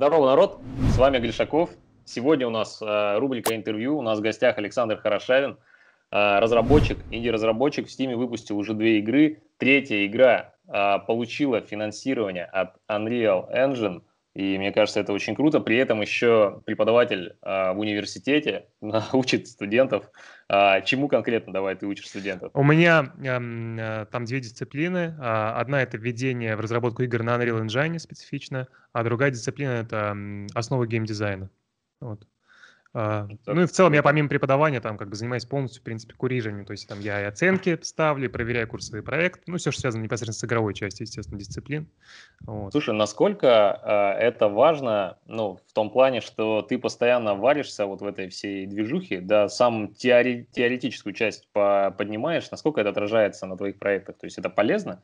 Здорово, народ! С вами Гришаков. Сегодня у нас э, рубрика интервью. У нас в гостях Александр Хорошавин, э, разработчик, инди-разработчик. В Steam выпустил уже две игры. Третья игра э, получила финансирование от Unreal Engine. И мне кажется, это очень круто. При этом еще преподаватель э, в университете учит студентов. Э, чему конкретно давай ты учишь студентов? У меня эм, э, там две дисциплины. А, одна это введение в разработку игр на Unreal Engine специфично, а другая дисциплина это основы геймдизайна. Вот. А, ну и в целом я помимо преподавания там как бы занимаюсь полностью, в принципе, курижением. То есть там я и оценки ставлю, и проверяю курсовые проекты. Ну, все, что связано непосредственно с игровой частью, естественно, дисциплин. Вот. Слушай, насколько э, это важно, ну, в том плане, что ты постоянно варишься вот в этой всей движухе, да, сам теори- теоретическую часть по- поднимаешь, насколько это отражается на твоих проектах? То есть это полезно?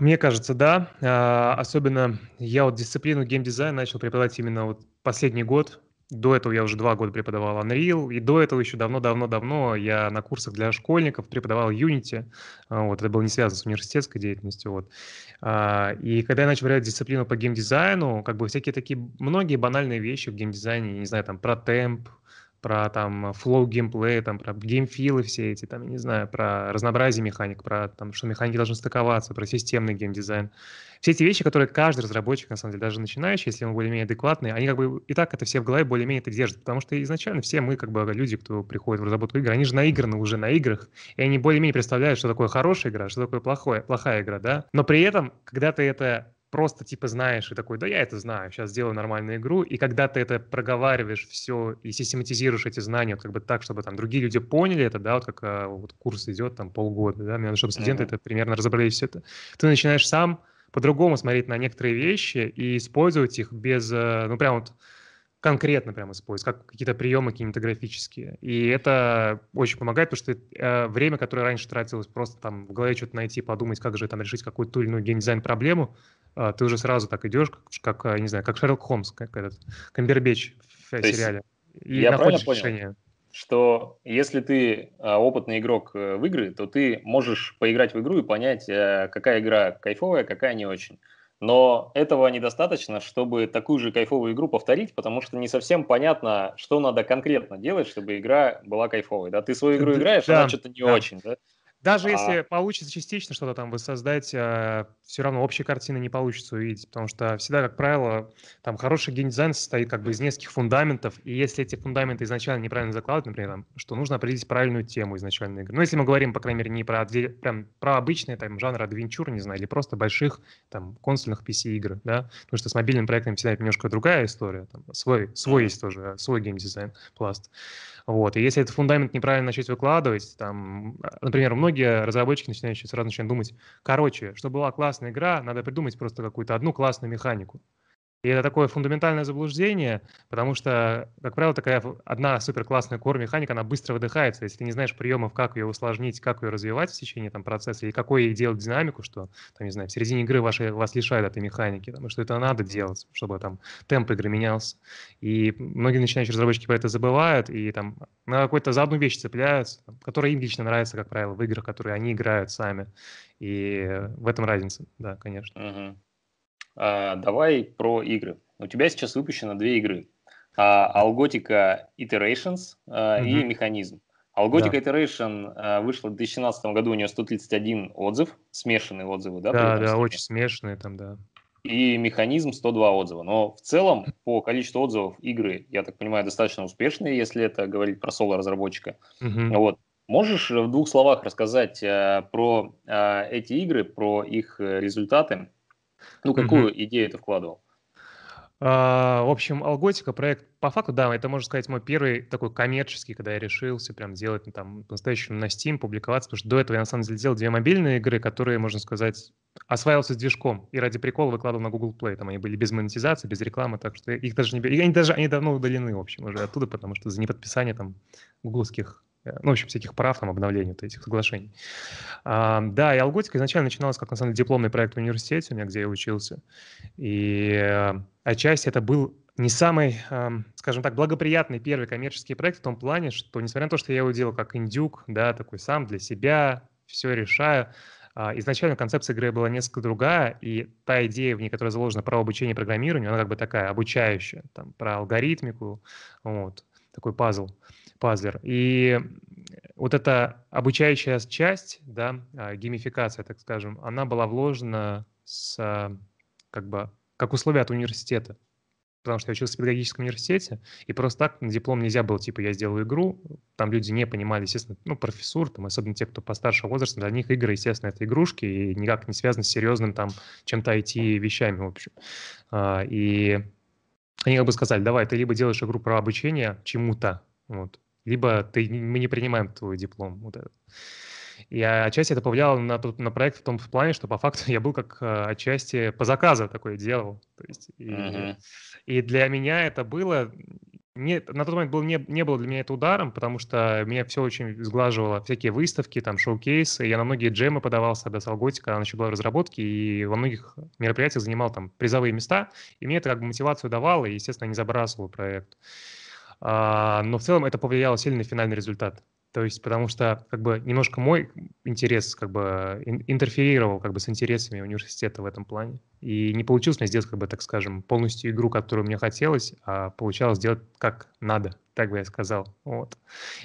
Мне кажется, да. А, особенно я вот дисциплину геймдизайн начал преподавать именно вот последний год. До этого я уже два года преподавал Unreal, и до этого еще давно-давно-давно я на курсах для школьников преподавал Unity, а, вот, это было не связано с университетской деятельностью, вот. А, и когда я начал выбирать дисциплину по геймдизайну, как бы всякие такие, многие банальные вещи в геймдизайне, не знаю, там, про темп, про там флоу геймплея, там про геймфилы все эти, там, не знаю, про разнообразие механик, про там, что механики должны стыковаться, про системный геймдизайн. Все эти вещи, которые каждый разработчик, на самом деле, даже начинающий, если он более-менее адекватный, они как бы и так это все в голове более-менее это держат, потому что изначально все мы, как бы люди, кто приходит в разработку игр, они же наиграны уже на играх, и они более-менее представляют, что такое хорошая игра, что такое плохое, плохая игра, да? Но при этом, когда ты это просто типа знаешь и такой, да я это знаю, сейчас сделаю нормальную игру, и когда ты это проговариваешь все и систематизируешь эти знания как бы так, чтобы там другие люди поняли это, да, вот как а, вот курс идет там полгода, да, мне надо, чтобы студенты mm-hmm. это примерно разобрались все это, ты начинаешь сам по-другому смотреть на некоторые вещи и использовать их без, э, ну прям вот конкретно прямо использовать, как какие-то приемы кинематографические. И это очень помогает, потому что э, время, которое раньше тратилось просто там в голове что-то найти, подумать, как же там решить какую-то ту или иную геймдизайн-проблему, а, ты уже сразу так идешь, как, как а, не знаю, как Шерлок Холмс, как этот Камбербеч в э, То сериале. И я находишь правильно решение. Понял? что если ты а, опытный игрок э, в игры, то ты можешь поиграть в игру и понять, какая игра кайфовая, какая не очень. Но этого недостаточно, чтобы такую же кайфовую игру повторить, потому что не совсем понятно, что надо конкретно делать, чтобы игра была кайфовой. Да, ты свою игру играешь, да, она что-то не да. очень, да? Даже а... если получится частично что-то там воссоздать, а, все равно общей картины не получится увидеть, потому что всегда, как правило, там хороший геймдизайн состоит как бы из нескольких фундаментов, и если эти фундаменты изначально неправильно закладывать, например, там, что нужно определить правильную тему изначально игры. Ну, если мы говорим, по крайней мере, не про, прям, про обычные там жанры адвенчур, не знаю, или просто больших там консольных PC-игр, да, потому что с мобильным проектом всегда немножко другая история, там, свой, свой есть тоже, а, свой геймдизайн, пласт. Вот, и если этот фундамент неправильно начать выкладывать, там, а, например, многие многие разработчики начинающие сразу начинают думать, короче, чтобы была классная игра, надо придумать просто какую-то одну классную механику. И это такое фундаментальное заблуждение, потому что, как правило, такая одна суперклассная классная core механика, она быстро выдыхается. Если ты не знаешь приемов, как ее усложнить, как ее развивать в течение там, процесса, и какой ей делать динамику, что, там, не знаю, в середине игры ваши, вас лишают этой механики, потому что это надо делать, чтобы там темп игры менялся. И многие начинающие разработчики про это забывают, и там на какую-то за одну вещь цепляются, которая им лично нравится, как правило, в играх, которые они играют сами. И в этом разница, да, конечно. Uh-huh. А, давай про игры. У тебя сейчас выпущено две игры. А, алготика Iterations э, и Механизм. Алготика да. Iteration э, вышла в 2017 году, у нее 131 отзыв, смешанные отзывы, да? Да, да, очень смешанные там, да. И механизм 102 отзыва. Но в целом по количеству отзывов игры, я так понимаю, достаточно успешные, если это говорить про соло-разработчика. Угу. Вот. Можешь в двух словах рассказать э, про э, эти игры, про их э, результаты ну, какую mm-hmm. идею ты вкладывал? А, в общем, алготика проект, по факту, да, это, можно сказать, мой первый такой коммерческий, когда я решился прям делать ну, там по-настоящему на Steam, публиковаться, потому что до этого я, на самом деле, делал две мобильные игры, которые, можно сказать, осваивался с движком и ради прикола выкладывал на Google Play. Там они были без монетизации, без рекламы, так что их даже не... Они даже они давно удалены, в общем, уже оттуда, потому что за неподписание там гугловских Э, ну, в общем, всяких прав, там, обновлений вот этих соглашений. А, да, и алготика изначально начиналась как, на самом деле, дипломный проект в университете у меня, где я учился. И э, отчасти это был не самый, эм, скажем так, благоприятный первый коммерческий проект в том плане, что, несмотря на то, что я его делал как индюк, да, такой сам для себя, все решаю, а, Изначально концепция игры была несколько другая, и та идея, в ней, которая заложена про обучение программированию, она как бы такая обучающая, там, про алгоритмику, вот, такой пазл пазлер. И вот эта обучающая часть, да, а, геймификация, так скажем, она была вложена с, а, как бы, как условие от университета. Потому что я учился в педагогическом университете, и просто так диплом нельзя было, типа, я сделаю игру, там люди не понимали, естественно, ну, профессур, там, особенно те, кто постарше возраста, для них игры, естественно, это игрушки, и никак не связаны с серьезным, там, чем-то IT-вещами, в общем. А, и они как бы сказали, давай, ты либо делаешь игру про обучение чему-то, вот, либо ты, мы не принимаем твой диплом. Вот этот. И отчасти это повлияло на, на проект в том в плане, что по факту я был как э, отчасти по заказу такое делал. То есть, и, uh-huh. и для меня это было... Нет, на тот момент был, не, не было для меня это ударом, потому что меня все очень сглаживало. Всякие выставки, там, шоу-кейсы. Я на многие джемы подавался до Солготика, она еще была в разработке, и во многих мероприятиях занимал там призовые места. И мне это как бы мотивацию давало, и, естественно, не забрасывал проект. Uh, а, но в целом это повлияло сильно на финальный результат. То есть, потому что как бы немножко мой интерес как бы интерферировал как бы с интересами университета в этом плане. И не получилось мне сделать, как бы, так скажем, полностью игру, которую мне хотелось, а получалось сделать как надо, так бы я сказал. Вот.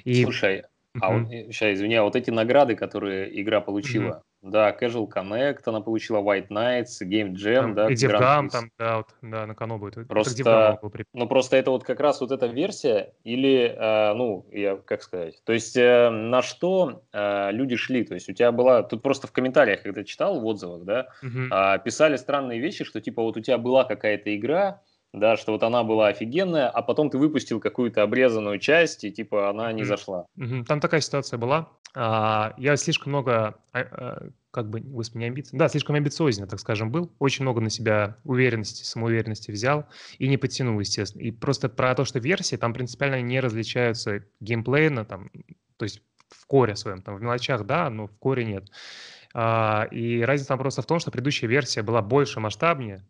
И... Слушай, а вот, сейчас, э, извини, а вот эти награды, которые игра получила, да, Casual Connect, она получила White Nights, Game Jam, там, да. И DevGam там, да, вот, да, на кону будет. Просто, ну, просто это вот как раз вот эта версия, или, э, ну, я, как сказать, то есть э, на что э, люди шли, то есть у тебя была, тут просто в комментариях, когда читал в отзывах, да, угу. э, писали странные вещи, что типа вот у тебя была какая-то игра, да, что вот она была офигенная, а потом ты выпустил какую-то обрезанную часть, и типа она не зашла. Там такая ситуация была. А, я слишком много, а, а, как бы, господи, амбиций, да, слишком амбициозен, так скажем, был. Очень много на себя уверенности, самоуверенности взял и не подтянул, естественно. И просто про то, что версии там принципиально не различаются геймплейно, там, то есть в коре своем, там, в мелочах, да, но в коре нет. и разница там просто в том, что предыдущая версия была больше масштабнее,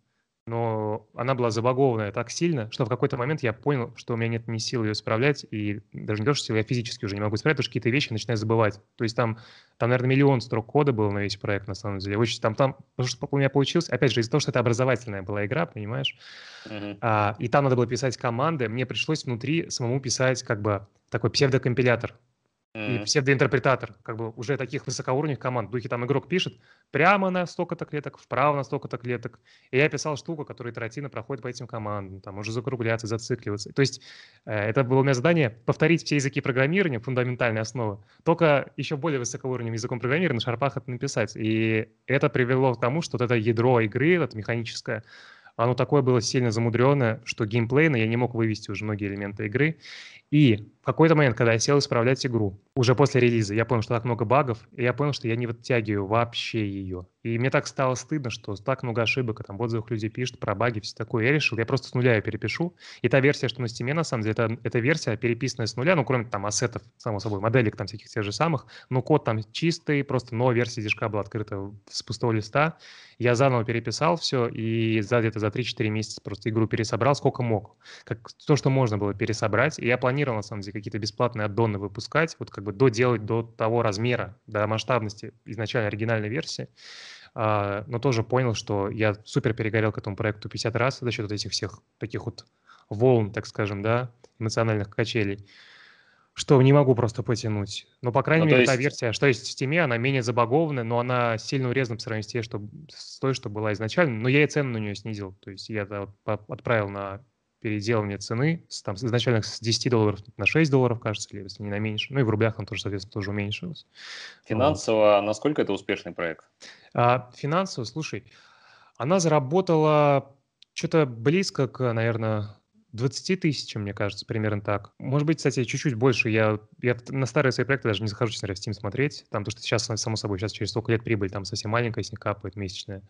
но она была забагованная так сильно, что в какой-то момент я понял, что у меня нет ни сил ее исправлять, и даже не то, что сил, я физически уже не могу исправлять, потому что какие-то вещи начинаю забывать. То есть там, там, наверное, миллион строк кода было на весь проект, на самом деле. Очень там, там, потому что у меня получилось, опять же, из-за того, что это образовательная была игра, понимаешь, uh-huh. а, и там надо было писать команды, мне пришлось внутри самому писать как бы такой псевдокомпилятор, Mm-hmm. И псевдоинтерпретатор, как бы уже таких высокоуровневых команд. В духе там игрок пишет прямо на столько-то клеток, вправо на столько-то клеток. И я писал штуку, которая итеративно проходит по этим командам, там уже закругляться, зацикливаться. То есть э, это было у меня задание повторить все языки программирования, фундаментальные основы, только еще более высокоуровневым языком программирования на шарпах это написать. И это привело к тому, что вот это ядро игры, это механическое, оно такое было сильно замудренное, что геймплейно я не мог вывести уже многие элементы игры. И в какой-то момент, когда я сел исправлять игру, уже после релиза я понял, что так много багов, и я понял, что я не вытягиваю вообще ее. И мне так стало стыдно, что так много ошибок, и там в отзывах люди пишут про баги, все такое. Я решил, я просто с нуля ее перепишу. И та версия, что на стиме, на самом деле, это, это версия, переписанная с нуля, ну, кроме там ассетов, само собой, моделек там всяких тех же самых, но код там чистый, просто новая версия движка была открыта с пустого листа. Я заново переписал все, и за где-то за 3-4 месяца просто игру пересобрал, сколько мог. Как, то, что можно было пересобрать. И я планировал, на самом деле, какие-то бесплатные аддоны выпускать, вот как бы бы доделать до того размера, до масштабности изначально оригинальной версии. А, но тоже понял, что я супер перегорел к этому проекту 50 раз за счет вот этих всех таких вот волн, так скажем, да, эмоциональных качелей что не могу просто потянуть. Но, по крайней ну, мере, есть... та версия, что есть в Steam, она менее забагованная, но она сильно урезана по сравнению с тем, что, с той, что была изначально. Но я и цену на нее снизил. То есть я да, отправил на переделывание цены с, там, изначально с 10 долларов на 6 долларов, кажется, или если не на меньше. Ну и в рублях там тоже, соответственно, тоже уменьшилось. Финансово, вот. А насколько это успешный проект? А, финансово, слушай, она заработала что-то близко к, наверное, 20 тысяч, мне кажется, примерно так. Может быть, кстати, чуть-чуть больше. Я, я на старые свои проекты даже не захожу, честно говоря, в Steam смотреть. Там то, что сейчас, само собой, сейчас через столько лет прибыль там совсем маленькая, если не капает месячная.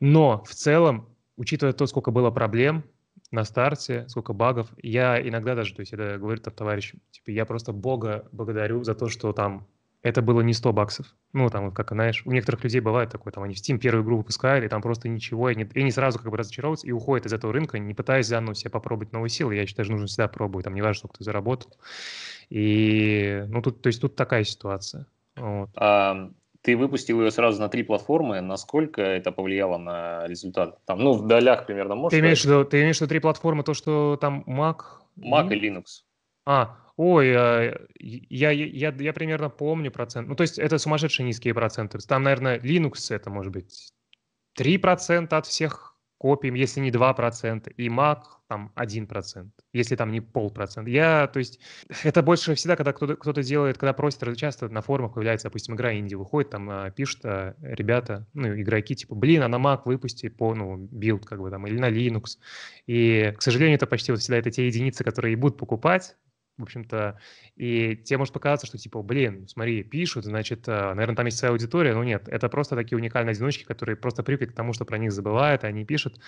Но в целом, учитывая то, сколько было проблем, на старте, сколько багов. Я иногда даже, то есть я говорю там товарищу, типа, я просто Бога благодарю за то, что там это было не 100 баксов. Ну, там, как, знаешь, у некоторых людей бывает такое, там, они в Steam первую игру выпускали, там просто ничего, и не и не сразу как бы разочаровываются и уходят из этого рынка, не пытаясь заново себя попробовать новые силы. Я считаю, что нужно всегда пробовать, там, не важно, сколько ты заработал. И, ну, тут, то есть тут такая ситуация. Вот. А, ты выпустил ее сразу на три платформы, насколько это повлияло на результат? Там, ну, в долях примерно можешь ты имеешь, в виду, ты имеешь в виду три платформы, то, что там Mac? Mac и, и Linux. А, ой, а, я, я, я, я примерно помню процент. Ну, то есть это сумасшедшие низкие проценты. Там, наверное, Linux это, может быть, 3% от всех копим если не 2%, и Mac там 1%, если там не полпроцента. Я, то есть, это больше всегда, когда кто-то, кто-то делает, когда просит, часто на форумах появляется, допустим, игра инди выходит, там а, пишут а, ребята, ну, игроки, типа, блин, а на Mac выпусти по, ну, билд, как бы там, или на Linux. И, к сожалению, это почти вот всегда это те единицы, которые и будут покупать, в общем-то, и тебе может показаться, что типа, блин, смотри, пишут, значит, э, наверное, там есть своя аудитория, но нет, это просто такие уникальные одиночки, которые просто привыкли к тому, что про них забывают, они пишут,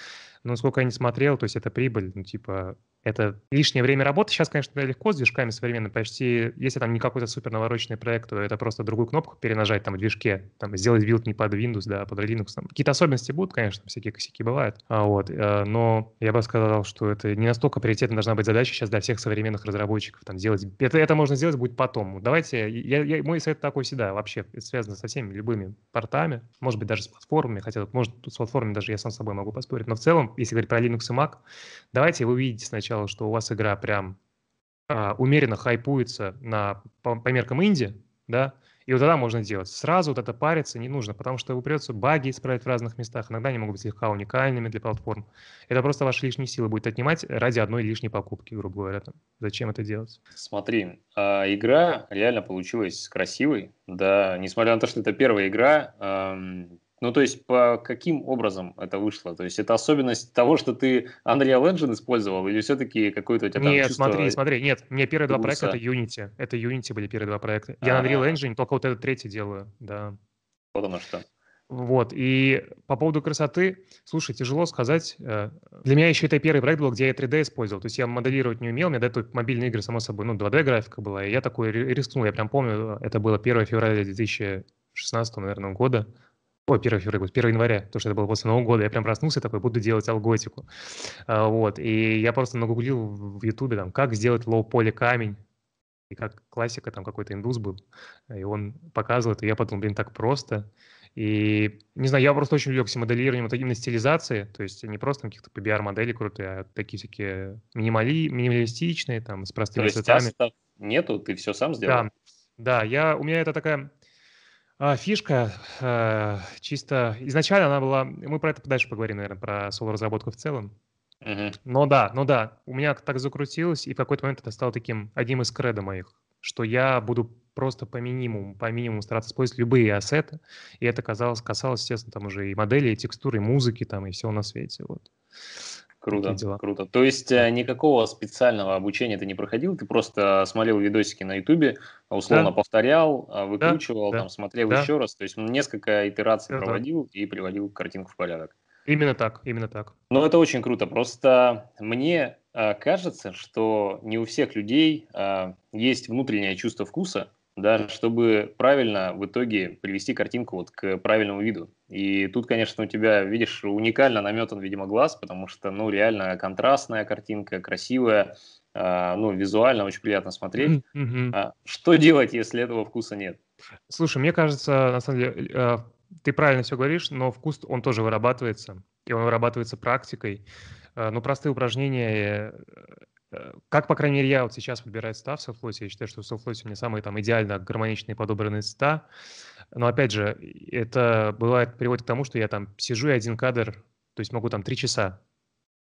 но сколько я не смотрел, то есть это прибыль, ну типа, это лишнее время работы, сейчас, конечно, легко с движками современными почти, если там не какой-то супер навороченный проект, то это просто другую кнопку перенажать там в движке, там сделать билд не под Windows, да, а под Linux, там какие-то особенности будут, конечно, всякие косяки бывают, а вот, э, но я бы сказал, что это не настолько приоритетно должна быть задача сейчас для всех современных разработчиков, подписчиков там сделать. Это, это можно сделать будет потом. Давайте, я, я, мой совет такой всегда вообще связано со всеми любыми портами, может быть, даже с платформами, хотя тут, может, тут с платформами даже я сам с собой могу поспорить, но в целом, если говорить про Linux и Mac, давайте вы увидите сначала, что у вас игра прям а, умеренно хайпуется на, по, по меркам Индии, да, и вот тогда можно делать. Сразу вот это париться не нужно, потому что вы придется баги исправить в разных местах. Иногда они могут быть слегка уникальными для платформ. Это просто ваши лишние силы будет отнимать ради одной лишней покупки, грубо говоря. Там. Зачем это делать? Смотри, а, игра реально получилась красивой. Да, несмотря на то, что это первая игра, ну, то есть, по каким образом это вышло? То есть, это особенность того, что ты Unreal Engine использовал, или все-таки какой-то у тебя там Нет, смотри, смотри, нет, мне первые два проекта — это Unity. Это Unity были первые два проекта. Я а. Unreal Engine, только вот этот третий делаю, да. Вот оно что. Вот, и по поводу красоты, слушай, тяжело сказать. Э, для меня еще это первый проект был, где я 3D использовал. То есть я моделировать не умел, у меня до этого мобильные игры, само собой, ну, 2D-графика была, и я такой рискнул. Я прям помню, это было 1 февраля 2016, наверное, года. Ой, 1 февраля, 1 января, потому что это было после Нового года. Я прям проснулся такой, буду делать алготику. А, вот, и я просто нагуглил в Ютубе, там, как сделать лоу-поле камень, и как классика, там какой-то индус был, и он показывал это, и я подумал, блин, так просто. И, не знаю, я просто очень увлекся моделированием вот именно стилизации, то есть не просто каких-то PBR-моделей крутые, а такие всякие минимали, минималистичные, там, с простыми то цветами. Есть, нету, ты все сам сделал? Да, да, я, у меня это такая а, фишка а, чисто... Изначально она была... Мы про это дальше поговорим, наверное, про соло-разработку в целом. Uh-huh. Но да, ну да, у меня так закрутилось, и в какой-то момент это стало таким одним из кредо моих, что я буду просто по минимуму, по минимуму стараться использовать любые ассеты, и это казалось, касалось, естественно, там уже и модели, и текстуры, и музыки, там, и всего на свете, вот. Uh, Круто, дела. круто. То есть э, никакого специального обучения ты не проходил, ты просто э, смотрел видосики на Ютубе, а, условно да. повторял, а, выключивал, да. там смотрел да. еще раз. То есть ну, несколько итераций да, проводил и приводил картинку в порядок. Именно так, именно так. Но это очень круто. Просто мне э, кажется, что не у всех людей есть внутреннее чувство вкуса, да, чтобы правильно в итоге привести картинку вот к правильному виду. И тут, конечно, у тебя, видишь, уникально наметан, видимо, глаз, потому что, ну, реально контрастная картинка, красивая, э, ну, визуально очень приятно смотреть. Mm-hmm. А что делать, если этого вкуса нет? Слушай, мне кажется, на самом деле, э, ты правильно все говоришь, но вкус, он тоже вырабатывается, и он вырабатывается практикой. Э, ну, простые упражнения, э, Э, как, по крайней мере, я вот сейчас подбираю цвета в Softloss, я считаю, что в Softloss у меня самые там идеально гармоничные подобранные цвета. Но, опять же, это бывает, приводит к тому, что я там сижу и один кадр, то есть могу там три часа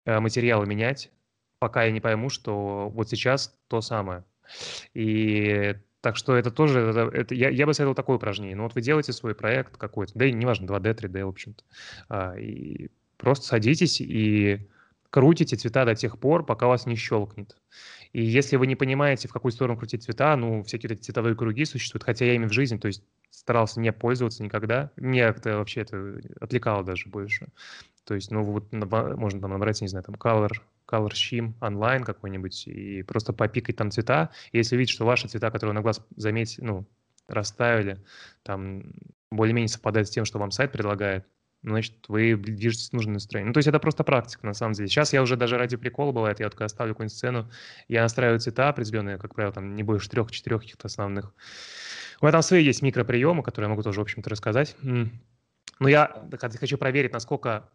э, материалы менять, пока я не пойму, что вот сейчас то самое. И так что это тоже, это, это, я, я бы советовал такое упражнение. Ну вот вы делаете свой проект какой-то, да и неважно, 2D, 3D, в общем-то, а, и просто садитесь и крутите цвета до тех пор, пока вас не щелкнет. И если вы не понимаете, в какую сторону крутить цвета, ну, всякие эти цветовые круги существуют, хотя я ими в жизни, то есть старался не пользоваться никогда. Мне это вообще это отвлекало даже больше. То есть, ну, вот можно там набрать, не знаю, там, color, color scheme онлайн какой-нибудь и просто попикать там цвета. И если видите, что ваши цвета, которые на глаз заметили, ну, расставили, там более-менее совпадает с тем, что вам сайт предлагает, значит, вы движетесь в нужном настроении. Ну, то есть это просто практика, на самом деле. Сейчас я уже даже ради прикола бывает, я вот когда ставлю какую-нибудь сцену, я настраиваю цвета определенные, как правило, там не больше трех-четырех каких-то основных. У меня там свои есть микроприемы, которые я могу тоже, в общем-то, рассказать. Но я хочу проверить, насколько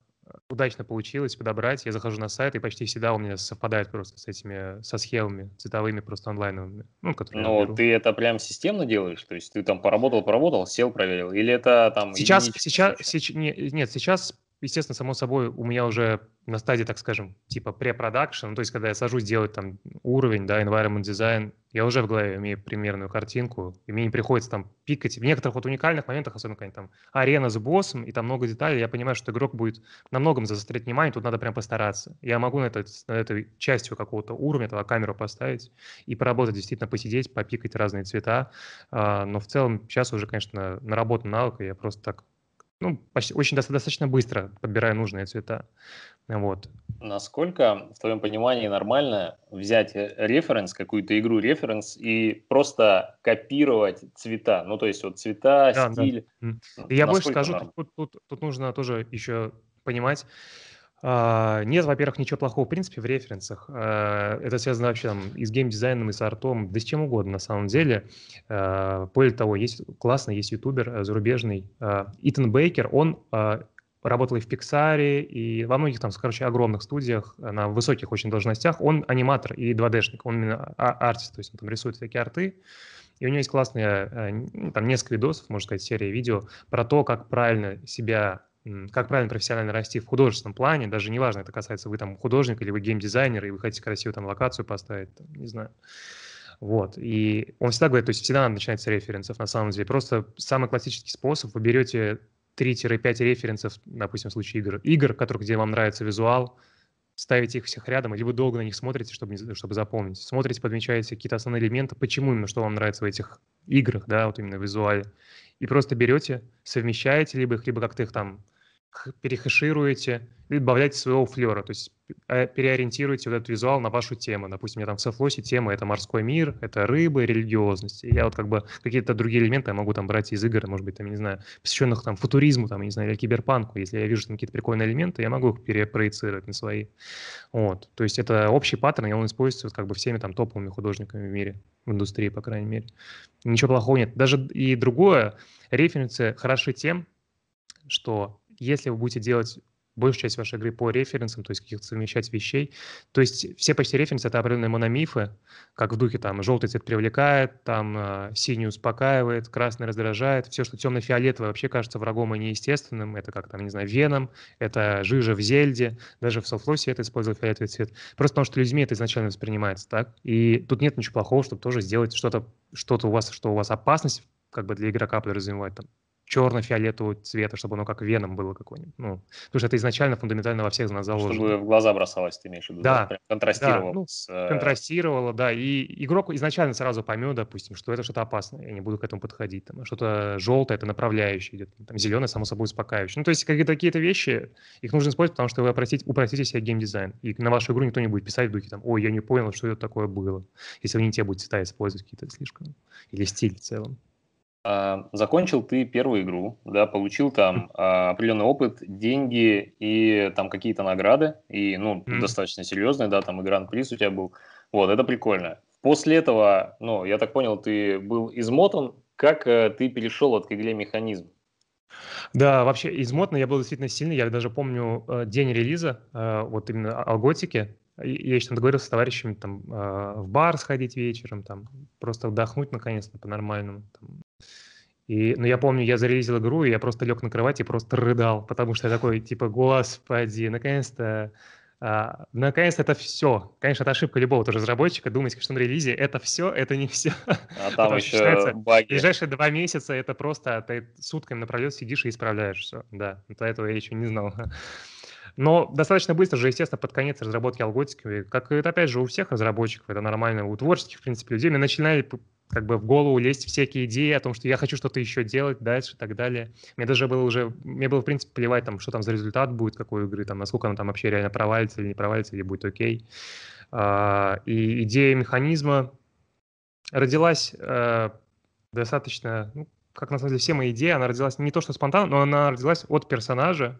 удачно получилось подобрать. Я захожу на сайт, и почти всегда у меня совпадает просто с этими, со схемами цветовыми, просто онлайновыми. Ну, которые Но ты это прям системно делаешь? То есть ты там поработал, поработал, сел, проверил? Или это там... Сейчас, сейчас, сейчас, нет, сейчас естественно, само собой, у меня уже на стадии, так скажем, типа препродакшн, ну, то есть когда я сажусь делать там уровень, да, environment design, я уже в голове имею примерную картинку, и мне не приходится там пикать. В некоторых вот уникальных моментах, особенно когда там арена с боссом, и там много деталей, я понимаю, что игрок будет на многом заострять внимание, тут надо прям постараться. Я могу на, этот, на этой частью какого-то уровня тогда камеру поставить и поработать, действительно посидеть, попикать разные цвета, а, но в целом сейчас уже, конечно, наработан навык, и я просто так ну, почти, очень достаточно быстро подбирая нужные цвета. Вот. Насколько, в твоем понимании, нормально взять э, референс, какую-то игру референс, и просто копировать цвета? Ну, то есть вот цвета, да, стиль. Да. Я Насколько больше скажу, тут, тут, тут нужно тоже еще понимать, а, нет, во-первых, ничего плохого, в принципе, в референсах. А, это связано вообще там, и с геймдизайном, и с артом, да с чем угодно на самом деле. А, более того, есть классный, есть ютубер э, зарубежный, Итан Бейкер, он работал и в Pixar, и во многих там, короче, огромных студиях, на высоких очень должностях. Он аниматор и 2D-шник, он именно артист, то есть он там рисует всякие арты. И у него есть классные, э, ну, там, несколько видосов, можно сказать, серия видео про то, как правильно себя как правильно профессионально расти в художественном плане, даже неважно, это касается вы там художник или вы геймдизайнер, и вы хотите красивую там локацию поставить, там, не знаю. Вот. И он всегда говорит, то есть всегда надо начинать с референсов, на самом деле. Просто самый классический способ, вы берете 3-5 референсов, допустим, в случае игр, игр, которых, где вам нравится визуал, ставите их всех рядом, либо долго на них смотрите, чтобы, чтобы запомнить. Смотрите, подмечаете какие-то основные элементы, почему именно, что вам нравится в этих играх, да, вот именно в визуале. И просто берете, совмещаете либо их, либо как-то их там перехешируете, добавляете своего флера, то есть э, переориентируете вот этот визуал на вашу тему. Допустим, меня там в Софлосе тема — это морской мир, это рыбы, религиозность. И я вот как бы какие-то другие элементы я могу там брать из игр, может быть, там, я не знаю, посвященных там футуризму, там, я не знаю, или киберпанку. Если я вижу там какие-то прикольные элементы, я могу их перепроецировать на свои. Вот. То есть это общий паттерн, и он используется вот как бы всеми там топовыми художниками в мире, в индустрии, по крайней мере. Ничего плохого нет. Даже и другое, референсы хороши тем, что если вы будете делать большую часть вашей игры по референсам, то есть каких-то совмещать вещей. То есть все почти референсы — это определенные мономифы, как в духе там желтый цвет привлекает, там э, синий успокаивает, красный раздражает. Все, что темно-фиолетовое вообще кажется врагом и неестественным. Это как там, не знаю, веном, это жижа в зельде, даже в софлосе это использовал фиолетовый цвет. Просто потому что людьми это изначально воспринимается так. И тут нет ничего плохого, чтобы тоже сделать что-то, что-то у вас, что у вас опасность как бы для игрока подразумевает там черно-фиолетового цвета, чтобы оно как веном было какое-нибудь. Ну, потому что это изначально фундаментально во всех нас ну, заложено. Чтобы в глаза бросалось, ты имеешь в виду? Да. да? Контрастировало. Да, ну, с... Э, контрастировало, да. И игрок изначально сразу поймет, допустим, что это что-то опасное, я не буду к этому подходить. Там, а что-то желтое, это направляющее идет. Там, зеленое, само собой, успокаивающее. Ну, то есть какие-то такие-то вещи, их нужно использовать, потому что вы упростите, упростите себе геймдизайн. И на вашу игру никто не будет писать в духе там, ой, я не понял, что это такое было. Если вы не те будете цвета использовать какие-то слишком. Или стиль в целом. А, закончил ты первую игру, да, получил там а, определенный опыт, деньги и там какие-то награды, и, ну, mm-hmm. достаточно серьезные, да, там и гран-приз у тебя был. Вот, это прикольно. После этого, ну, я так понял, ты был измотан. Как э, ты перешел от к игре механизм? Да, вообще измотан. я был действительно сильный. Я даже помню э, день релиза, э, вот именно о готике. Я еще договорился с товарищами там в бар сходить вечером, там просто отдохнуть наконец-то по-нормальному, там, и, ну, я помню, я зарелизил игру, и я просто лег на кровать и просто рыдал, потому что я такой, типа, господи, наконец-то, а, наконец-то это все. Конечно, это ошибка любого тоже разработчика, думать, что на релизе это все, это не все. А там Потому еще считается, баги. Ближайшие два месяца это просто ты сутками напролет сидишь и исправляешь все. Да, до этого я еще не знал. Но достаточно быстро же, естественно, под конец разработки алгоритмов, как это, опять же, у всех разработчиков, это нормально, у творческих, в принципе, людей, мне начинали как бы в голову лезть всякие идеи о том, что я хочу что-то еще делать дальше и так далее. Мне даже было уже, мне было, в принципе, плевать, там, что там за результат будет, какой игры, там, насколько она там вообще реально провалится или не провалится, или будет окей. А, и идея механизма родилась а, достаточно, ну, как на самом деле все мои идеи, она родилась не то что спонтанно, но она родилась от персонажа,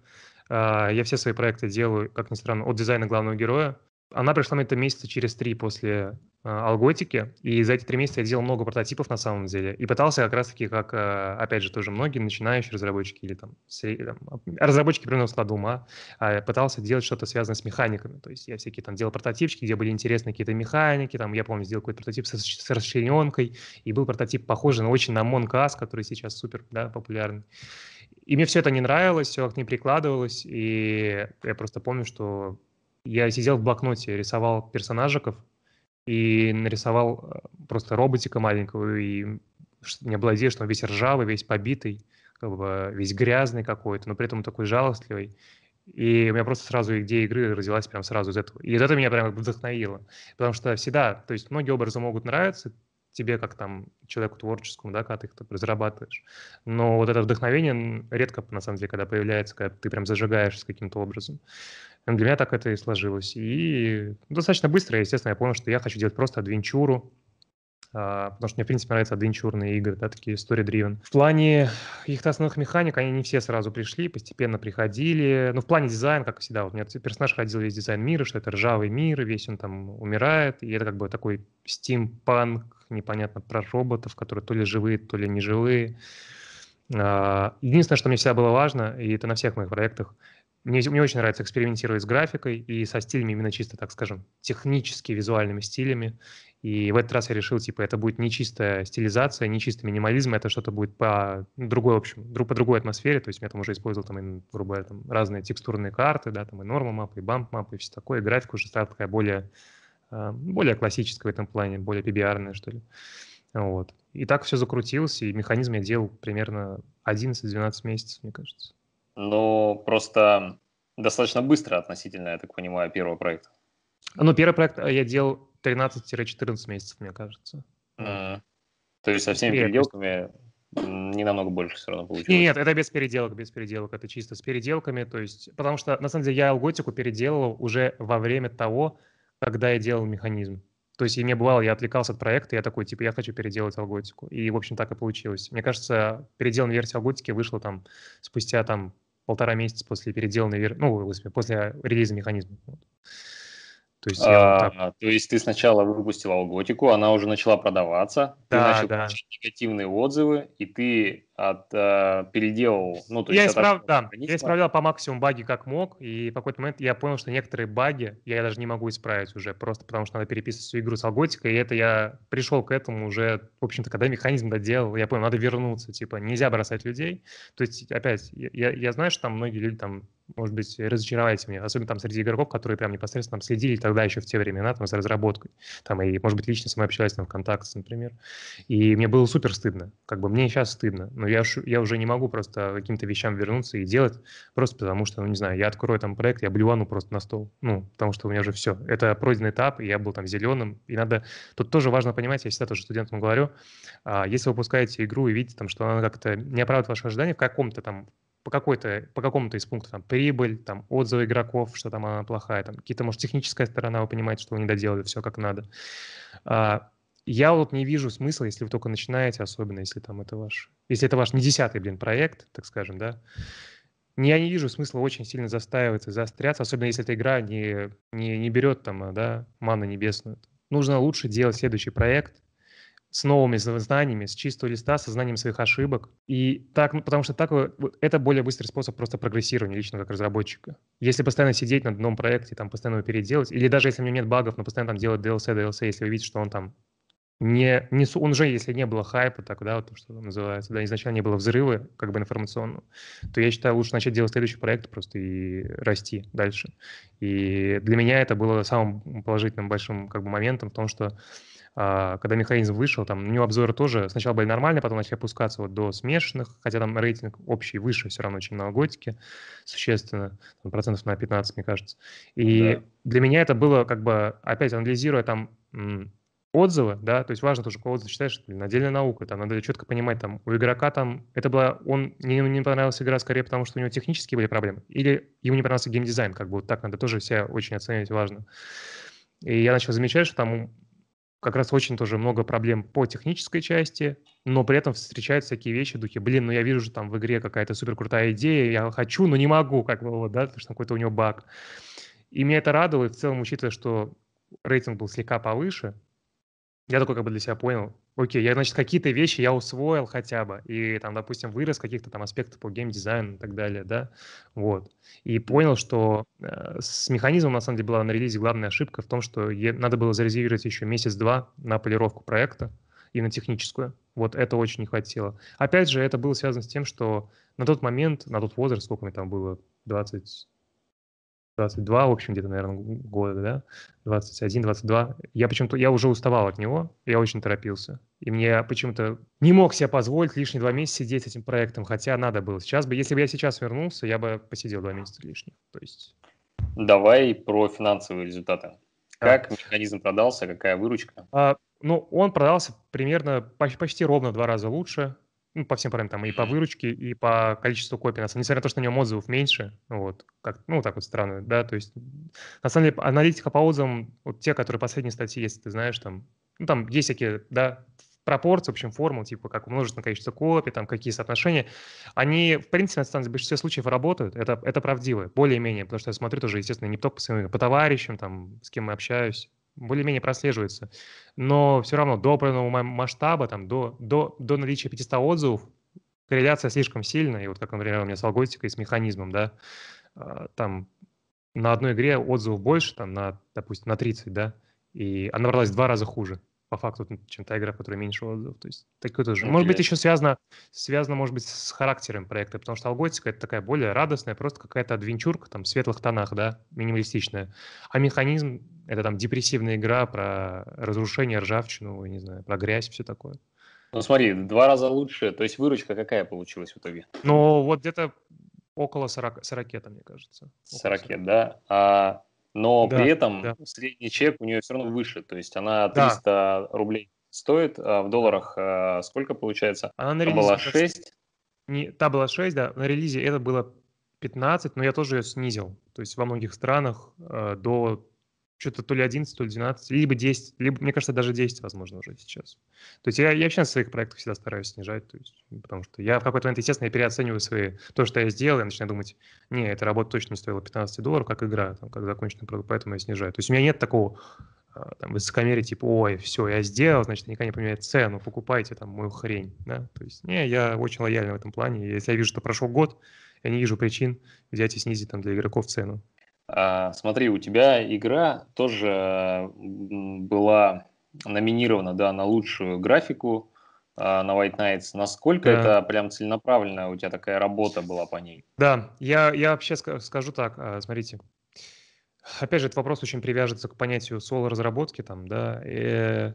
а, я все свои проекты делаю, как ни странно, от дизайна главного героя. Она пришла мне это месяца через три после а, алготики, и за эти три месяца я делал много прототипов на самом деле, и пытался как раз-таки, как, а, опять же, тоже многие начинающие разработчики или там, разработчики примерно склада ума, пытался делать что-то связанное с механиками, то есть я всякие там делал прототипчики, где были интересные какие-то механики, там, я помню, сделал какой-то прототип с, с расчлененкой, и был прототип похожий на очень на Монкас, который сейчас супер, да, популярный. И мне все это не нравилось, все как не прикладывалось, и я просто помню, что я сидел в блокноте, рисовал персонажиков и нарисовал э, просто роботика маленького, и мне меня была идея, что он весь ржавый, весь побитый, как бы весь грязный какой-то, но при этом такой жалостливый. И у меня просто сразу идея игры родилась прямо сразу из этого. И это меня прямо вдохновило. Потому что всегда, то есть многие образы могут нравиться, тебе, как там человеку творческому, да, когда ты их разрабатываешь. Но вот это вдохновение редко, на самом деле, когда появляется, когда ты прям зажигаешься каким-то образом. Для меня так это и сложилось. И достаточно быстро, естественно, я понял, что я хочу делать просто адвенчуру, а, потому что мне, в принципе, нравятся адвенчурные игры, да, такие story-driven. В плане их основных механик они не все сразу пришли, постепенно приходили. Ну, в плане дизайна, как всегда, вот у меня персонаж ходил весь дизайн мира, что это ржавый мир, весь он там умирает, и это как бы такой стимпанк непонятно про роботов, которые то ли живые, то ли неживые. А, единственное, что мне всегда было важно, и это на всех моих проектах, мне, мне очень нравится экспериментировать с графикой и со стилями, именно чисто, так скажем, технически визуальными стилями. И в этот раз я решил, типа, это будет не чистая стилизация, не чистый минимализм, это что-то будет по другой, в общем, друг по другой атмосфере. То есть я там уже использовал, там, грубо говоря, там, разные текстурные карты, да, там и норма мапы, и бамп мапы, и все такое. И графика уже стала такая более а, более классическое в этом плане, более pbr что ли. Вот. И так все закрутилось, и механизм я делал примерно 11-12 месяцев, мне кажется. Ну, просто достаточно быстро относительно, я так понимаю, первого проекта. Ну, первый проект э, я делал 13-14 месяцев, мне кажется. Mm. То есть со всеми переделками не намного больше все равно получилось. Нет, это без переделок, без переделок, это чисто с переделками, то есть, потому что, на самом деле, я алготику переделывал уже во время того, когда я делал механизм. То есть и мне бывало, я отвлекался от проекта, я такой, типа, я хочу переделать алготику. И, в общем, так и получилось. Мне кажется, переделанная версия алготики вышла там спустя там полтора месяца после переделанной версии, ну, после релиза механизма. То есть, а, вот так... А, то есть ты сначала выпустил алготику, она уже начала продаваться, да, ты начал да. получать негативные отзывы, и ты от, э, переделал. Ну, то я, есть исправ... от... да, я исправлял по максимуму баги как мог, и в какой-то момент я понял, что некоторые баги я даже не могу исправить уже, просто потому что надо переписывать всю игру с алготика, и это я пришел к этому уже, в общем-то, когда механизм доделал, я понял, надо вернуться, типа, нельзя бросать людей. То есть, опять, я, я знаю, что там многие люди там может быть, разочаровать меня, особенно там среди игроков, которые прям непосредственно там следили тогда еще в те времена там за разработкой, там и, может быть, лично со мной общались там ВКонтакте, например, и мне было супер стыдно, как бы мне сейчас стыдно, но я, я уже не могу просто каким-то вещам вернуться и делать, просто потому что, ну, не знаю, я открою там проект, я блюану просто на стол, ну, потому что у меня уже все. Это пройденный этап, и я был там зеленым, и надо... Тут тоже важно понимать, я всегда тоже студентам говорю, а, если вы выпускаете игру и видите, там, что она как-то не оправдывает ваши ожидания в каком-то там по какой-то, по какому-то из пунктов, там, прибыль, там, отзывы игроков, что там она плохая, там, какие-то, может, техническая сторона, вы понимаете, что вы не доделали все как надо. А, я вот не вижу смысла, если вы только начинаете, особенно если там это ваш, если это ваш не десятый, блин, проект, так скажем, да, я не вижу смысла очень сильно застаиваться, заостряться, особенно если эта игра не, не, не берет там, да, ману небесную. Нужно лучше делать следующий проект с новыми знаниями, с чистого листа, со знанием своих ошибок. И так, ну, потому что так это более быстрый способ просто прогрессирования лично как разработчика. Если постоянно сидеть на одном проекте, там постоянно его переделать, или даже если у него нет багов, но постоянно там делать DLC, DLC, если вы видите, что он там не, не, он уже, если не было хайпа, так, да, вот то, что называется, да, изначально не было взрыва, как бы информационного, то я считаю, лучше начать делать следующий проект просто и расти дальше. И для меня это было самым положительным большим как бы моментом в том, что а, когда механизм вышел, там, у него обзоры тоже сначала были нормальные, потом начали опускаться вот до смешанных, хотя там рейтинг общий выше все равно, чем на готике, существенно, там, процентов на 15, мне кажется. И да. для меня это было как бы, опять анализируя там отзывы, да, то есть важно тоже, кого отзывы читаешь, что блин, отдельная наука, там надо четко понимать, там, у игрока там, это было, он, не, не понравилась игра скорее потому, что у него технические были проблемы, или ему не понравился геймдизайн, как бы вот так надо тоже себя очень оценивать, важно. И я начал замечать, что там как раз очень тоже много проблем по технической части, но при этом встречаются такие вещи, духи, блин, ну я вижу, что там в игре какая-то супер крутая идея, я хочу, но не могу, как бы вот, да, потому что какой-то у него баг. И меня это радовало, и в целом, учитывая, что рейтинг был слегка повыше, я такой как бы для себя понял, окей, я, значит, какие-то вещи я усвоил хотя бы, и там, допустим, вырос каких-то там аспектов по геймдизайну и так далее, да, вот. И понял, что э, с механизмом, на самом деле, была на релизе главная ошибка в том, что е- надо было зарезервировать еще месяц-два на полировку проекта и на техническую. Вот это очень не хватило. Опять же, это было связано с тем, что на тот момент, на тот возраст, сколько мне там было, 20, 22, в общем, где-то, наверное, года, да, 21, 22. Я почему-то, я уже уставал от него, я очень торопился. И мне почему-то не мог себе позволить лишние два месяца сидеть с этим проектом, хотя надо было. Сейчас бы, если бы я сейчас вернулся, я бы посидел два месяца лишних. То есть... Давай про финансовые результаты. Да. Как механизм продался, какая выручка? А, ну, он продался примерно почти ровно в два раза лучше ну, по всем параметрам, и по выручке, и по количеству копий, на самом деле, несмотря на то, что на нем отзывов меньше, вот, как, ну, так вот странно, да, то есть, на самом деле, аналитика по отзывам, вот те, которые последние статьи, есть, ты знаешь, там, ну, там есть всякие, да, пропорции, в общем, формул, типа, как множественное количество копий, там, какие соотношения, они, в принципе, на самом деле, в большинстве случаев работают, это, это правдиво, более-менее, потому что я смотрю тоже, естественно, не только по своим, по товарищам, там, с кем я общаюсь, более-менее прослеживается. Но все равно до определенного масштаба, там, до, до, до наличия 500 отзывов, корреляция слишком сильная. И вот как, например, у меня с алготикой, с механизмом, да, а, там на одной игре отзывов больше, там, на, допустим, на 30, да, и она бралась в два раза хуже по факту, ну, чем та игра, которая меньше отзывов. То есть такое тоже. Ну, может быть, еще связано, связано, может быть, с характером проекта, потому что алготика это такая более радостная, просто какая-то адвенчурка, там, в светлых тонах, да, минималистичная. А механизм — это там депрессивная игра про разрушение, ржавчину, не знаю, про грязь, все такое. Ну, смотри, два раза лучше. То есть выручка какая получилась в итоге? Ну, вот где-то около 40, 40 мне кажется. 40, 40, да. А но да, при этом да. средний чек у нее все равно выше, то есть она 300 да. рублей стоит, а в долларах а сколько получается? Она на была 6. Не, та была 6, да, на релизе это было 15, но я тоже ее снизил. То есть во многих странах э, до что-то то ли 11, то ли 12, либо 10, либо, мне кажется, даже 10, возможно, уже сейчас. То есть я, я вообще на своих проектах всегда стараюсь снижать, то есть, ну, потому что я в какой-то момент, естественно, я переоцениваю свои, то, что я сделал, я начинаю думать, не, эта работа точно не стоила 15 долларов, как игра, там, как законченный продукт, поэтому я снижаю. То есть у меня нет такого а, там, высокомерие, типа, ой, все, я сделал, значит, никогда не поменяет цену, покупайте там мою хрень, да, то есть, не, я очень лояльный в этом плане, если я вижу, что прошел год, я не вижу причин взять и снизить там для игроков цену. А, смотри, у тебя игра тоже э, была номинирована да, на лучшую графику а, на White Nights. Насколько да. это прям целенаправленная у тебя такая работа была по ней? Да, я, я вообще скажу так, а, смотрите. Опять же, этот вопрос очень привяжется к понятию соло-разработки, там, да, и, э,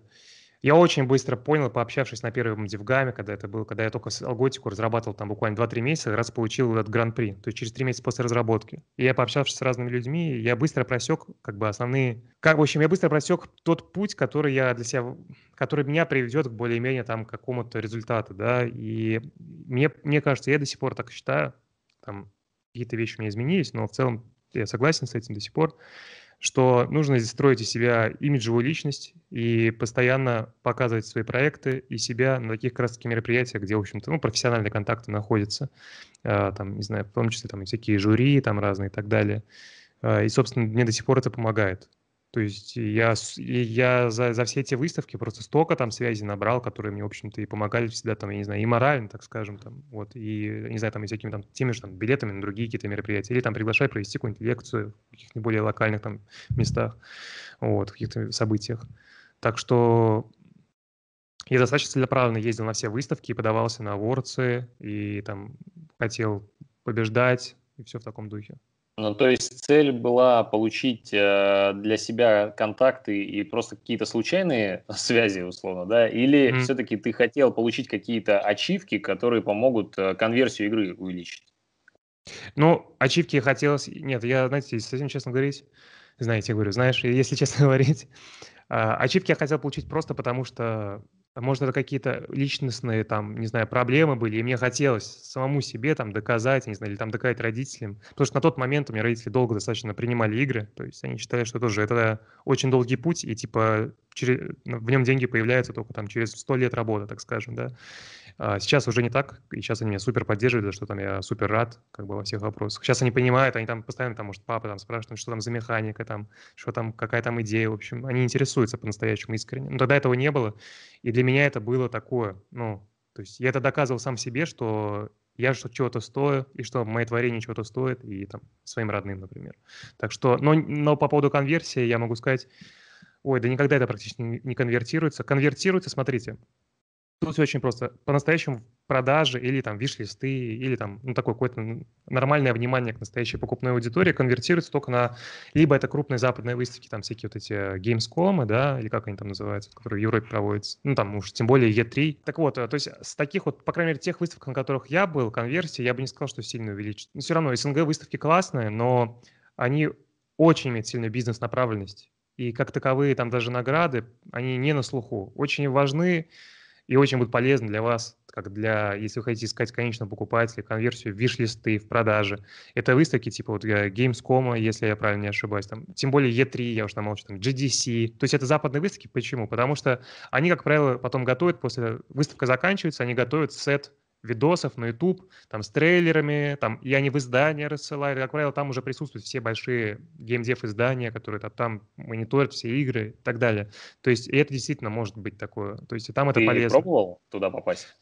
я очень быстро понял, пообщавшись на первом Дивгаме, когда это было, когда я только алготику разрабатывал там буквально 2-3 месяца, раз получил этот гран-при, то есть через 3 месяца после разработки. И я пообщавшись с разными людьми, я быстро просек как бы основные... Как, в общем, я быстро просек тот путь, который я для себя... который меня приведет к более-менее там какому-то результату, да, и мне, мне кажется, я до сих пор так считаю, там какие-то вещи у меня изменились, но в целом я согласен с этим до сих пор что нужно здесь строить из себя имиджевую личность и постоянно показывать свои проекты и себя на таких как мероприятиях, где, в общем-то, ну, профессиональные контакты находятся, э, там, не знаю, в том числе там всякие жюри там разные и так далее. Э, и, собственно, мне до сих пор это помогает. То есть я, я за, за все эти выставки просто столько там связей набрал, которые мне, в общем-то, и помогали всегда там, я не знаю, и морально, так скажем, там, вот, и, не знаю, там, и всякими там теми же там билетами на другие какие-то мероприятия, или там приглашай провести какую-нибудь лекцию в каких-нибудь более локальных там местах, вот, в каких-то событиях. Так что я достаточно целенаправленно ездил на все выставки и подавался на ворцы, и там хотел побеждать, и все в таком духе. Ну, то есть цель была получить э, для себя контакты и просто какие-то случайные связи, условно, да? Или mm-hmm. все-таки ты хотел получить какие-то ачивки, которые помогут э, конверсию игры увеличить? Ну, ачивки хотелось... Нет, я, знаете, если этим честно говорить... Знаете, говорю, знаешь, если честно говорить, э, ачивки я хотел получить просто потому, что а может, это какие-то личностные, там, не знаю, проблемы были, и мне хотелось самому себе там доказать, не знаю, или там доказать родителям. Потому что на тот момент у меня родители долго достаточно принимали игры, то есть они считали, что тоже это очень долгий путь, и типа через, ну, в нем деньги появляются только там через сто лет работы, так скажем, да. А сейчас уже не так, и сейчас они меня супер поддерживают, что там я супер рад, как бы во всех вопросах. Сейчас они понимают, они там постоянно, там, может, папа там спрашивает, что там за механика, там, что там, какая там идея, в общем, они интересуются по-настоящему искренне. Но тогда этого не было, и для меня это было такое, ну, то есть я это доказывал сам себе, что я что чего-то стою, и что мои творения чего-то стоят, и там своим родным, например. Так что, но, но по поводу конверсии я могу сказать, ой, да никогда это практически не конвертируется. Конвертируется, смотрите, тут все очень просто. По-настоящему продажи или там виш-листы, или там ну, такое какое-то нормальное внимание к настоящей покупной аудитории конвертируется только на либо это крупные западные выставки, там всякие вот эти э, Gamescom, да, или как они там называются, которые в Европе проводятся, ну там уж тем более E3. Так вот, э, то есть с таких вот, по крайней мере, тех выставок, на которых я был, конверсии я бы не сказал, что сильно увеличить. Но ну, все равно СНГ выставки классные, но они очень имеют сильную бизнес-направленность. И как таковые там даже награды, они не на слуху. Очень важны и очень будут полезны для вас как для, если вы хотите искать конечного покупателя, конверсию, виш-листы в продаже. Это выставки типа вот э, Gamescom, если я правильно не ошибаюсь, там, тем более E3, я уж намолчу, там, GDC. То есть это западные выставки. Почему? Потому что они, как правило, потом готовят, после выставка заканчивается, они готовят сет видосов на YouTube, там с трейлерами, там, и они в издания рассылают, Как правило, там уже присутствуют все большие геймдев издания, которые там, там мониторят все игры и так далее. То есть и это действительно может быть такое. То есть и там Ты это полезно. пробовал туда попасть?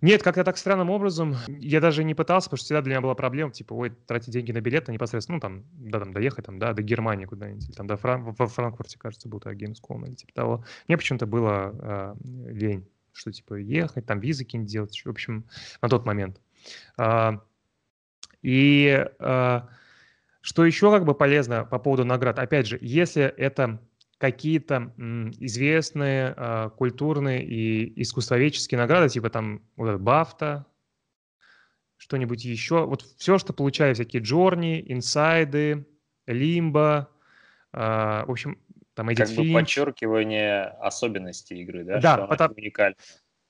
Нет, как-то так странным образом, я даже не пытался, потому что всегда для меня была проблема, типа, ой, тратить деньги на билет, на непосредственно, ну, там, да, там, доехать, там, да, до Германии куда-нибудь, или там, да, Фран... во Франкфурте, кажется, был тогда Gamescom или типа того. Мне почему-то было э, лень, что, типа, ехать, там, визы какие-нибудь делать, в общем, на тот момент. А, и а, что еще, как бы, полезно по поводу наград? Опять же, если это какие-то известные э, культурные и искусствоведческие награды, типа там вот, Бафта, что-нибудь еще. Вот все, что получаю, всякие Джорни, Инсайды, Лимба, э, в общем, там Эдит Как бы подчеркивание особенностей игры, да? Да, что потому... она уникальна.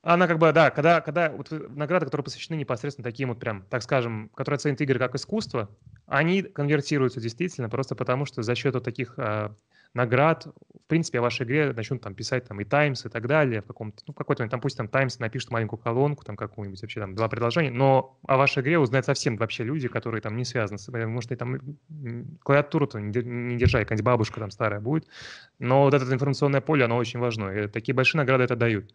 Она как бы, да, когда, когда вот награды, которые посвящены непосредственно таким вот прям, так скажем, которые оценят игры как искусство, они конвертируются действительно просто потому, что за счет вот таких э, наград, в принципе, о вашей игре начнут там писать там и Times и так далее, в каком-то, ну, какой-то момент, там пусть там Times напишет маленькую колонку, там какую-нибудь вообще там два предложения, но о вашей игре узнают совсем вообще люди, которые там не связаны с э, может, и там клавиатуру-то не держай, какая-нибудь бабушка там старая будет, но вот это информационное поле, оно очень важно, и такие большие награды это дают.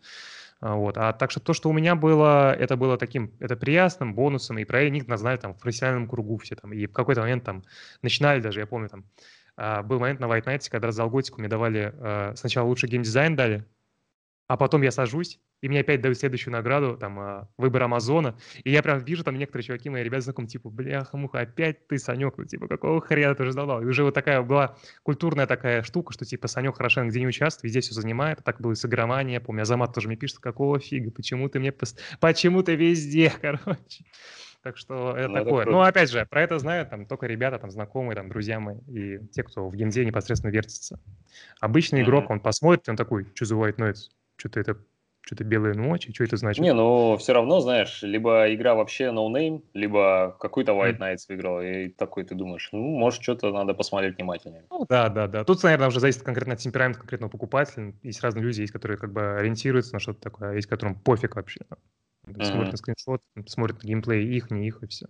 А, вот. А так что то, что у меня было, это было таким, это приятным бонусом, и про них знали там в профессиональном кругу все там, и в какой-то момент там начинали даже, я помню, там а, был момент на White Night, когда за алготику мне давали а, сначала лучший геймдизайн дали, а потом я сажусь, и мне опять дают следующую награду, там, а, выбор Амазона, и я прям вижу, там некоторые чуваки, мои ребята знакомые, типа, бляха-муха, опять ты, Санек, ну, типа, какого хрена ты ждала? И уже вот такая была культурная такая штука, что, типа, Санек хорошенько где не участвует, везде все занимает, так было и с игроманией, помню, Азамат тоже мне пишет, какого фига, почему ты мне, пост... почему ты везде, короче. Так что это ну, такое. Это ну, опять же, про это знают там только ребята, там, знакомые, там, друзья мои и те, кто в геймде непосредственно вертится. Обычный mm-hmm. игрок, он посмотрит, он такой, что за white noise? Что-то это что-то белые ночи, что это значит? Не, ну все равно, знаешь, либо игра вообще no name, либо какой-то White Knights выиграл, и такой ты думаешь, ну, может, что-то надо посмотреть внимательнее. Ну, да, да, да. Тут, наверное, уже зависит конкретно от темперамента конкретного покупателя. Есть разные люди, есть, которые как бы ориентируются на что-то такое, а есть, которым пофиг вообще. Mm-hmm. Смотрит на скриншот, смотрит геймплей их, не их и все.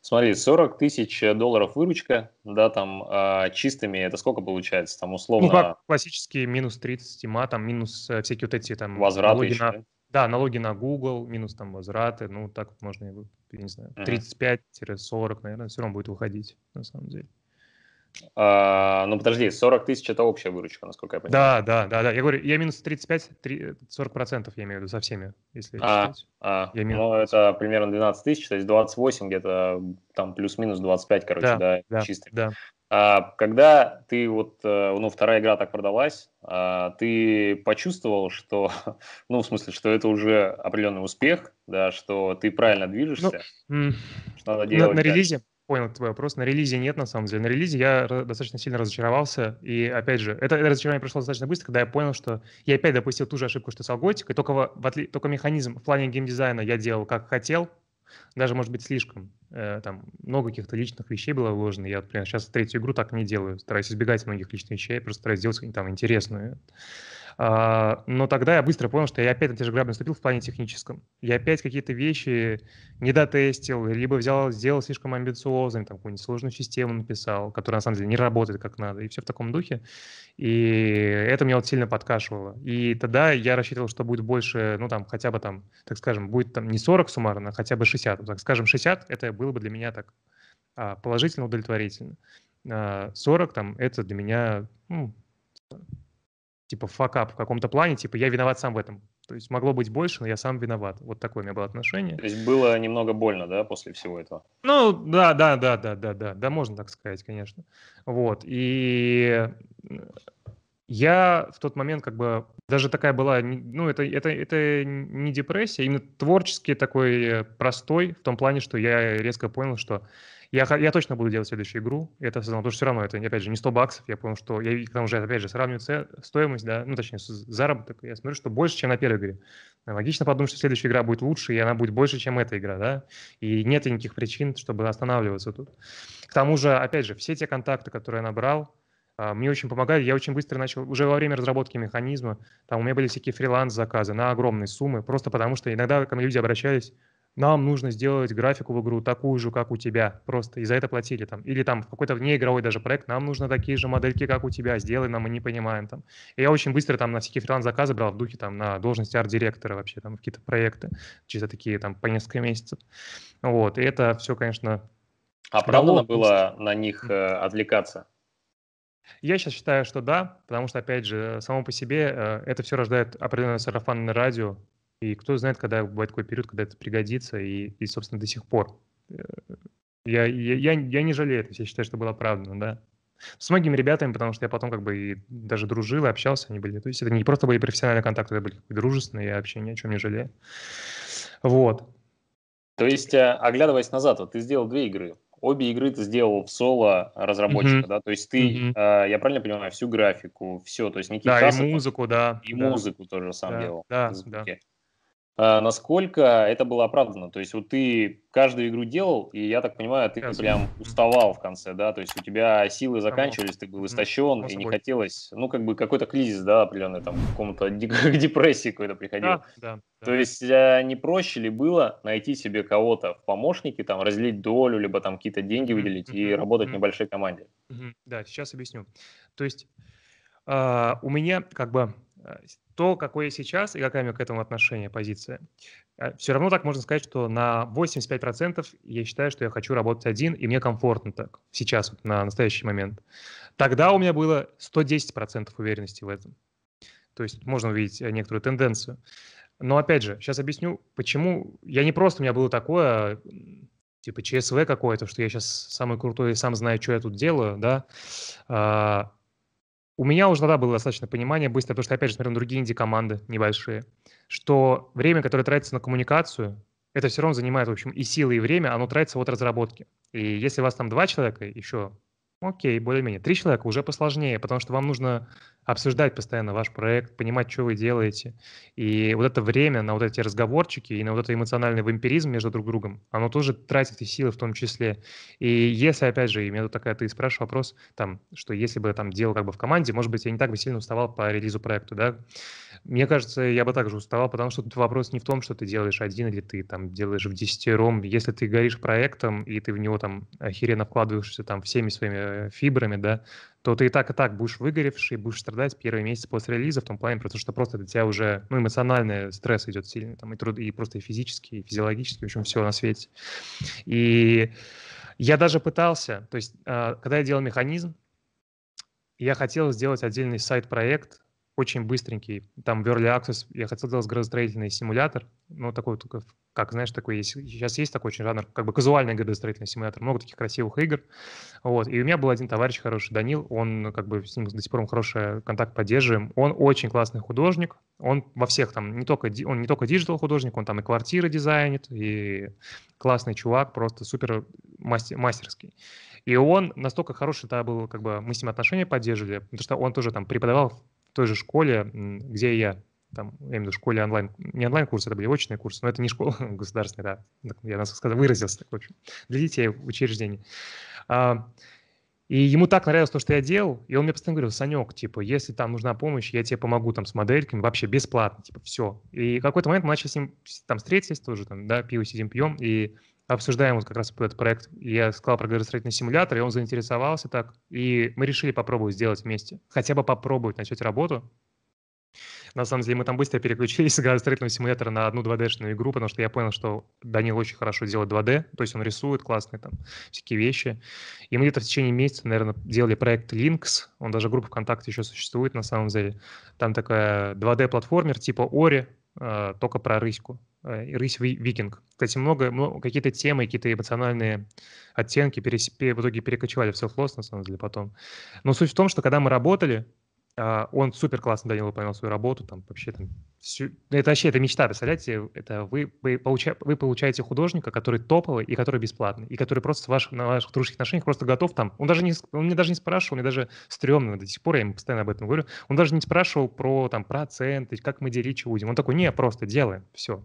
Смотри, 40 тысяч долларов выручка, да, там э, чистыми, это сколько получается, там условно... Ну, как классические минус 30 ма, там минус э, всякие вот эти там... Возвраты налоги еще, на... да? да, налоги на Google, минус там возвраты, ну, так вот можно, я не знаю, 35-40, наверное, все равно будет выходить, на самом деле. А, ну, подожди, 40 тысяч – это общая выручка, насколько я понимаю. Да, да, да. да. Я говорю, я минус 35, 3, 40% я имею в виду со всеми, если а, считать. а, я минус... Ну, это примерно 12 тысяч, то есть 28 где-то, там плюс-минус 25, короче, да, да, да чистый. Да. А, когда ты вот, э, ну, вторая игра так продалась, а, ты почувствовал, что, ну, в смысле, что это уже определенный успех, да, что ты правильно ну, движешься, ну, что надо делать. На, на релизе? Дальше понял твой вопрос. На релизе нет, на самом деле. На релизе я достаточно сильно разочаровался. И, опять же, это, это разочарование прошло достаточно быстро, когда я понял, что я опять допустил ту же ошибку, что с алготикой, только, в, в отли, только механизм в плане геймдизайна я делал как хотел, даже, может быть, слишком. Э, там много каких-то личных вещей было вложено. Я, например, сейчас третью игру так не делаю. Стараюсь избегать многих личных вещей, просто стараюсь делать там интересную. А, но тогда я быстро понял, что я опять на те же грабли наступил в плане техническом. Я опять какие-то вещи не дотестил, либо взял, сделал слишком амбициозным, там какую-нибудь сложную систему написал, которая на самом деле не работает как надо, и все в таком духе. И это меня вот сильно подкашивало. И тогда я рассчитывал, что будет больше, ну там хотя бы там, так скажем, будет там не 40 суммарно, а хотя бы 60. Так скажем, 60 это было бы для меня так а, положительно удовлетворительно. 40 а там это для меня ну, типа, факап в каком-то плане, типа, я виноват сам в этом. То есть могло быть больше, но я сам виноват. Вот такое у меня было отношение. То есть было немного больно, да, после всего этого? Ну, да, да, да, да, да, да, да, можно так сказать, конечно. Вот, и я в тот момент как бы даже такая была, ну, это, это, это не депрессия, именно творческий такой э, простой, в том плане, что я резко понял, что я, я точно буду делать следующую игру, это осознал, потому что все равно это, опять же, не 100 баксов, я понял, что я к тому же опять же, сравниваю стоимость, да, ну, точнее, заработок, я смотрю, что больше, чем на первой игре. Э, логично подумать, что следующая игра будет лучше, и она будет больше, чем эта игра, да, и нет никаких причин, чтобы останавливаться тут. К тому же, опять же, все те контакты, которые я набрал, э, мне очень помогали. Я очень быстро начал, уже во время разработки механизма, там у меня были всякие фриланс-заказы на огромные суммы, просто потому что иногда ко мне люди обращались, нам нужно сделать графику в игру такую же, как у тебя, просто, и за это платили там. Или там в какой-то неигровой даже проект, нам нужно такие же модельки, как у тебя, сделай нам, мы не понимаем там. И я очень быстро там на всякие фриланс-заказы брал в духе там на должности арт-директора вообще, там какие-то проекты, через такие там по несколько месяцев. Вот, и это все, конечно... А Оправданно было на них э, отвлекаться? Я сейчас считаю, что да, потому что, опять же, само по себе э, это все рождает определенное сарафанное радио, и кто знает, когда бывает такой период, когда это пригодится, и, и собственно, до сих пор. Э, я, я, я, я не жалею, я считаю, что было оправдано, да. С многими ребятами, потому что я потом как бы и даже дружил, и общался, они были. То есть это не просто были профессиональные контакты, это были дружественные, я вообще ни о чем не жалею. Вот. То есть, э, оглядываясь назад, вот ты сделал две игры. Обе игры ты сделал в соло разработчика, mm-hmm. да? То есть ты, mm-hmm. э, я правильно понимаю, всю графику, все, то есть никаких Да, Касов, и музыку, да. И да. музыку тоже сам да, делал. Да, да. А, насколько это было оправдано. То есть вот ты каждую игру делал, и я так понимаю, ты Сейчас. прям уставал в конце, да, то есть у тебя силы заканчивались, ты был истощен, и не хотелось, ну, как бы какой-то кризис, да, определенный, там, в каком то депрессии какой-то приходил. Да, да, да. То есть а, не проще ли было найти себе кого-то в помощнике, там, разделить долю, либо там какие-то деньги выделить mm-hmm. и работать mm-hmm. в небольшой команде? Mm-hmm. Да, сейчас объясню. То есть а, у меня как бы то, какое сейчас и какая у меня к этому отношение, позиция. А, Все равно так можно сказать, что на 85% я считаю, что я хочу работать один, и мне комфортно так сейчас, вот, на настоящий момент. Тогда у меня было 110% уверенности в этом. То есть можно увидеть э, некоторую тенденцию. Но опять же, сейчас объясню, почему. Я не просто, у меня было такое, типа ЧСВ какое-то, что я сейчас самый крутой и сам знаю, что я тут делаю, да а, у меня уже тогда было достаточно понимания быстро, потому что, опять же, смотрел на другие инди-команды небольшие, что время, которое тратится на коммуникацию, это все равно занимает, в общем, и силы, и время, оно тратится от разработки. И если у вас там два человека еще Окей, более-менее. Три человека уже посложнее, потому что вам нужно обсуждать постоянно ваш проект, понимать, что вы делаете. И вот это время на вот эти разговорчики и на вот этот эмоциональный вампиризм между друг другом, оно тоже тратит и силы в том числе. И если, опять же, и меня тут такая, ты спрашиваешь вопрос, там, что если бы я там делал как бы в команде, может быть, я не так бы сильно уставал по релизу проекту, да? Мне кажется, я бы также уставал, потому что тут вопрос не в том, что ты делаешь один или ты там делаешь в десятером. Если ты горишь проектом, и ты в него там охеренно вкладываешься там всеми своими Э, фибрами, да, то ты и так, и так будешь выгоревший, будешь страдать первые месяцы после релиза в том плане, потому что просто для тебя уже ну, эмоциональный стресс идет сильный, там, и, труд, и просто и физический, и физиологический, в общем, все на свете. И я даже пытался, то есть, а, когда я делал механизм, я хотел сделать отдельный сайт-проект, очень быстренький, там в Early Access, я хотел сделать градостроительный симулятор, ну, такой только в как, знаешь, такой есть, сейчас есть такой очень жанр, как бы казуальный градостроительный симулятор, много таких красивых игр, вот, и у меня был один товарищ хороший, Данил, он, как бы, с ним до сих пор хороший контакт поддерживаем, он очень классный художник, он во всех там, не только, он не только диджитал художник, он там и квартиры дизайнит, и классный чувак, просто супер мастер, мастерский. И он настолько хороший тогда был, как бы мы с ним отношения поддерживали, потому что он тоже там преподавал в той же школе, где я там, я имею в виду, школе онлайн, не онлайн-курсы, это были очные курсы, но это не школа государственная, да, я нас сказал, выразился так в общем, для детей в учреждении. А, и ему так нравилось то, что я делал, и он мне постоянно говорил, Санек, типа, если там нужна помощь, я тебе помогу там с модельками, вообще бесплатно, типа, все. И какой-то момент мы начали с ним там встретились тоже, там, да, пиво сидим, пьем, и обсуждаем вот как раз этот проект. Я сказал про градостроительный симулятор, и он заинтересовался так. И мы решили попробовать сделать вместе. Хотя бы попробовать начать работу, на самом деле мы там быстро переключились с градостроительного симулятора на одну 2D-шную игру, потому что я понял, что Данил очень хорошо делает 2D, то есть он рисует классные там всякие вещи. И мы где-то в течение месяца, наверное, делали проект Links, он даже группа ВКонтакте еще существует на самом деле. Там такая 2D-платформер типа Ори, э, только про рыську, э, и рысь викинг. Кстати, много, много какие-то темы, какие-то эмоциональные оттенки перес, в итоге перекочевали в self на самом деле, потом. Но суть в том, что когда мы работали, а, он супер классно Данил выполнял свою работу, там вообще там всю... Ну, это вообще это мечта, представляете? Это вы, вы, получа... вы получаете художника, который топовый и который бесплатный, и который просто с ваших, на ваших дружеских отношениях просто готов там. Он даже не он мне даже не спрашивал, мне даже стрёмно до сих пор, я ему постоянно об этом говорю. Он даже не спрашивал про там проценты, как мы делить что будем. Он такой, не, просто делаем, все.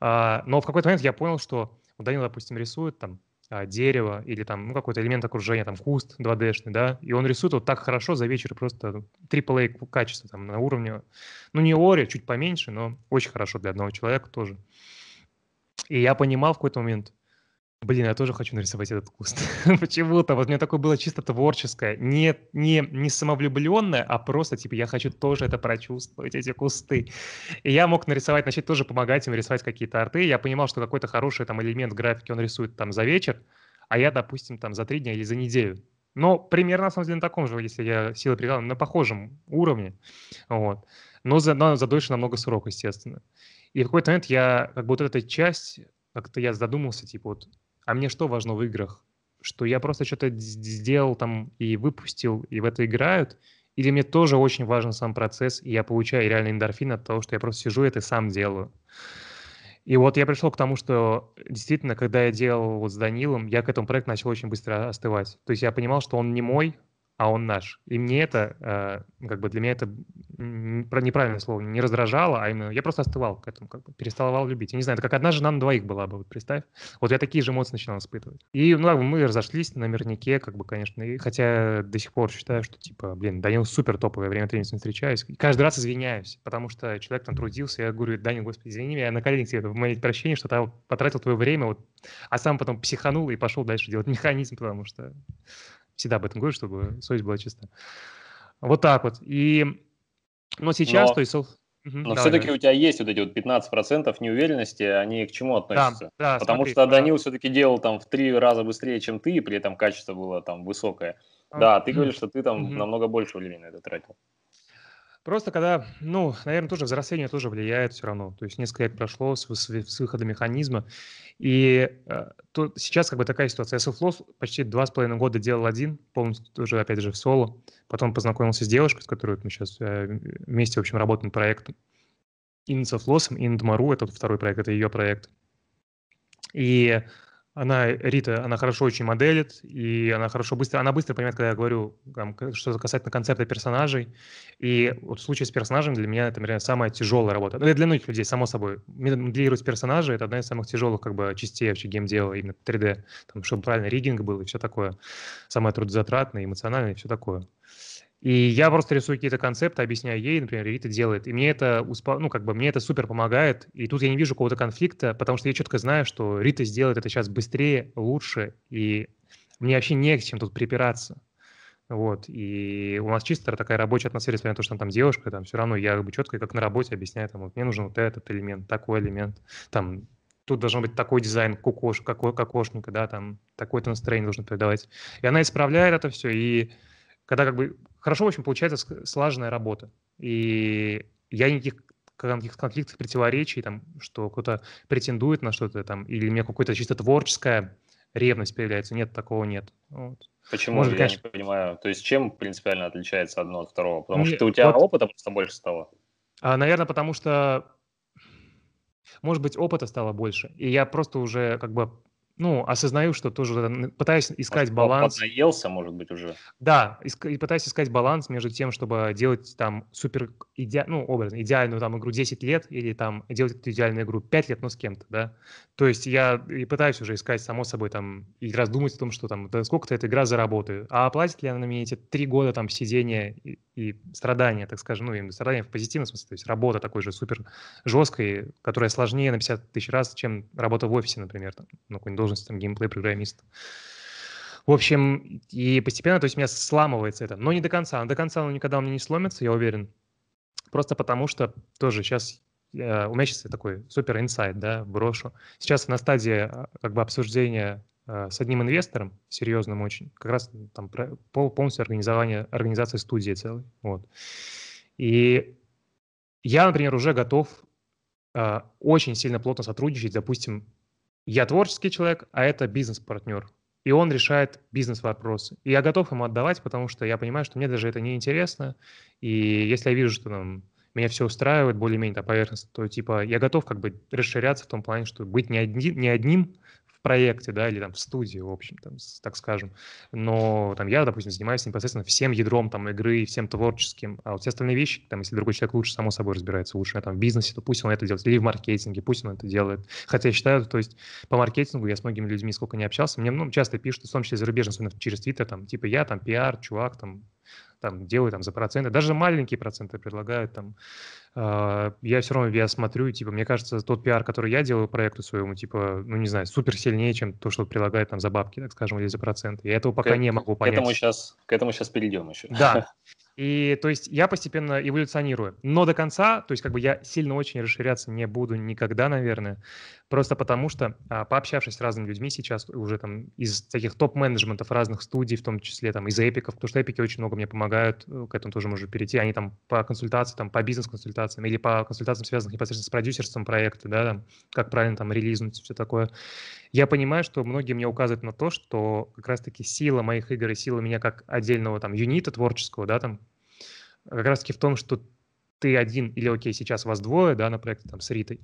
А, но в какой-то момент я понял, что Данил, допустим, рисует там а, дерево или там ну, какой-то элемент окружения, там куст 2D-шный, да, и он рисует вот так хорошо за вечер, просто AAA качество там на уровне, ну не Ори, чуть поменьше, но очень хорошо для одного человека тоже. И я понимал в какой-то момент, Блин, я тоже хочу нарисовать этот куст. Почему-то. Вот у меня такое было чисто творческое. Не, не, не самовлюбленное, а просто, типа, я хочу тоже это прочувствовать, эти кусты. И я мог нарисовать, начать тоже помогать им рисовать какие-то арты. Я понимал, что какой-то хороший там элемент графики он рисует там за вечер, а я, допустим, там за три дня или за неделю. Но примерно, на самом деле, на таком же, если я силы прикладываю, на похожем уровне. Вот. Но за, но за дольше намного срок, естественно. И в какой-то момент я, как бы вот эта часть как-то я задумался, типа вот а мне что важно в играх? Что я просто что-то сделал там и выпустил, и в это играют? Или мне тоже очень важен сам процесс, и я получаю реально эндорфин от того, что я просто сижу и это сам делаю? И вот я пришел к тому, что действительно, когда я делал вот с Данилом, я к этому проекту начал очень быстро остывать. То есть я понимал, что он не мой, а он наш. И мне это, а, как бы для меня это неправильное слово, не раздражало, а именно я просто остывал к этому, как бы переставал любить. Я не знаю, это как одна жена на двоих была бы, вот представь. Вот я такие же эмоции начинал испытывать. И, ну, как бы мы разошлись на наверняке, как бы, конечно, и, хотя до сих пор считаю, что, типа, блин, Данил супер топовое, время тренинга с ним встречаюсь. И каждый раз извиняюсь, потому что человек там трудился, я говорю, Данил, господи, извини меня, я на коленях тебе мои прощения, что ты потратил твое время, вот, а сам потом психанул и пошел дальше делать механизм, потому что всегда об этом говорю, чтобы совесть была чиста. Вот так вот. И, но сейчас, но... то есть... Угу, Но да, все-таки да. у тебя есть вот эти вот 15% неуверенности, они к чему относятся? Да, да, Потому смотри, что э, Данил да. все-таки делал там в три раза быстрее, чем ты, и при этом качество было там высокое. А, да, ты говоришь, что ты там угу. намного больше времени на это тратил. Просто когда, ну, наверное, тоже взросление тоже влияет все равно. То есть несколько лет прошло с, с, с выхода механизма. И э, то, сейчас как бы такая ситуация. Я софлос почти два с половиной года делал один, полностью тоже, опять же, в соло. Потом познакомился с девушкой, с которой мы сейчас э, вместе, в общем, работаем над проектом. И над софлосом, и над Мару, это вот второй проект, это ее проект. И она, э, Рита, она хорошо очень моделит, и она хорошо быстро, она быстро понимает, когда я говорю, там, что касательно концепта персонажей. И вот в случае с персонажем для меня это, наверное, самая тяжелая работа. Ну, для многих людей, само собой. Моделировать персонажа — это одна из самых тяжелых как бы частей вообще геймдела, именно 3D, там, чтобы правильно риггинг был и все такое. Самое трудозатратное, эмоциональное и все такое. И я просто рисую какие-то концепты, объясняю ей, например, Рита делает. И мне это, ну, как бы, мне это супер помогает. И тут я не вижу какого-то конфликта, потому что я четко знаю, что Рита сделает это сейчас быстрее, лучше, и мне вообще не к чем тут припираться. Вот, и у нас чисто такая рабочая атмосфера, несмотря на то, что она там девушка, там все равно я как бы четко, как на работе, объясняю, там, вот мне нужен вот этот элемент, такой элемент, там, тут должен быть такой дизайн кукош, како, кокошника, да, там, такой то настроение нужно передавать. И она исправляет это все, и когда как бы хорошо в общем, получается слаженная работа. И я никаких каких-то конфликтов, противоречий, там, что кто-то претендует на что-то там, или у меня какое-то чисто творческое ревность появляется. Нет, такого нет. Вот. Почему? Может, я конечно... не понимаю. То есть чем принципиально отличается одно от второго? Потому ну, что у тебя вот... опыта просто больше стало? А, наверное, потому что, может быть, опыта стало больше. И я просто уже как бы ну, осознаю, что тоже пытаюсь искать может, баланс. Поднаелся, может быть, уже. Да, и пытаюсь искать баланс между тем, чтобы делать там супер иде... ну, образно, идеальную там игру 10 лет или там делать эту идеальную игру 5 лет, но с кем-то, да. То есть я и пытаюсь уже искать, само собой, там, и раздумать о том, что там, да сколько-то эта игра заработает, а оплатит ли она мне эти 3 года там сидения и страдания, так скажем, ну, и страдания в позитивном смысле, то есть работа такой же супер жесткой, которая сложнее на 50 тысяч раз, чем работа в офисе, например, там, на какой-нибудь должности там, геймплей программист В общем, и постепенно, то есть у меня сламывается это, но не до конца, до конца оно никогда у меня не сломится, я уверен, просто потому что тоже сейчас э, у меня сейчас такой супер инсайт, да, брошу. Сейчас на стадии а, как бы обсуждения Э, с одним инвестором, серьезным очень, как раз там полностью организование, организация студии целой. Вот. И я, например, уже готов э, очень сильно плотно сотрудничать. Допустим, я творческий человек, а это бизнес-партнер. И он решает бизнес-вопросы. И я готов ему отдавать, потому что я понимаю, что мне даже это не интересно. И если я вижу, что там, меня все устраивает более-менее там, поверхностно, то типа я готов как бы расширяться в том плане, что быть не, одни, не одним проекте, да, или там в студии, в общем, там, так скажем. Но там я, допустим, занимаюсь непосредственно всем ядром там игры, всем творческим, а вот все остальные вещи, там, если другой человек лучше, само собой разбирается лучше, там, в бизнесе, то пусть он это делает, или в маркетинге, пусть он это делает. Хотя я считаю, то есть по маркетингу я с многими людьми сколько не общался, мне ну, часто пишут, в том числе зарубежные, особенно через Твиттер, там, типа, я там пиар, чувак, там, там делают там за проценты, даже маленькие проценты предлагают там. Э, я все равно я смотрю, типа, мне кажется, тот пиар, который я делаю проекту своему, типа, ну не знаю, супер сильнее, чем то, что предлагают там за бабки, так скажем, или за проценты. Я этого пока к, не могу понять. К этому сейчас, к этому сейчас перейдем еще. Да. И то есть я постепенно эволюционирую. Но до конца, то есть как бы я сильно очень расширяться не буду никогда, наверное. Просто потому что, а, пообщавшись с разными людьми сейчас, уже там из таких топ-менеджментов разных студий, в том числе там из эпиков, потому что эпики очень много мне помогают, э, к этому тоже можно перейти. Они там по консультации, там по бизнес-консультациям или по консультациям, связанных непосредственно с продюсерством проекта, да, там, как правильно там релизнуть, все такое. Я понимаю, что многие мне указывают на то, что как раз-таки сила моих игр и сила меня как отдельного там юнита творческого, да, там, как раз-таки в том, что ты один или, окей, сейчас вас двое, да, на проекте там с Ритой.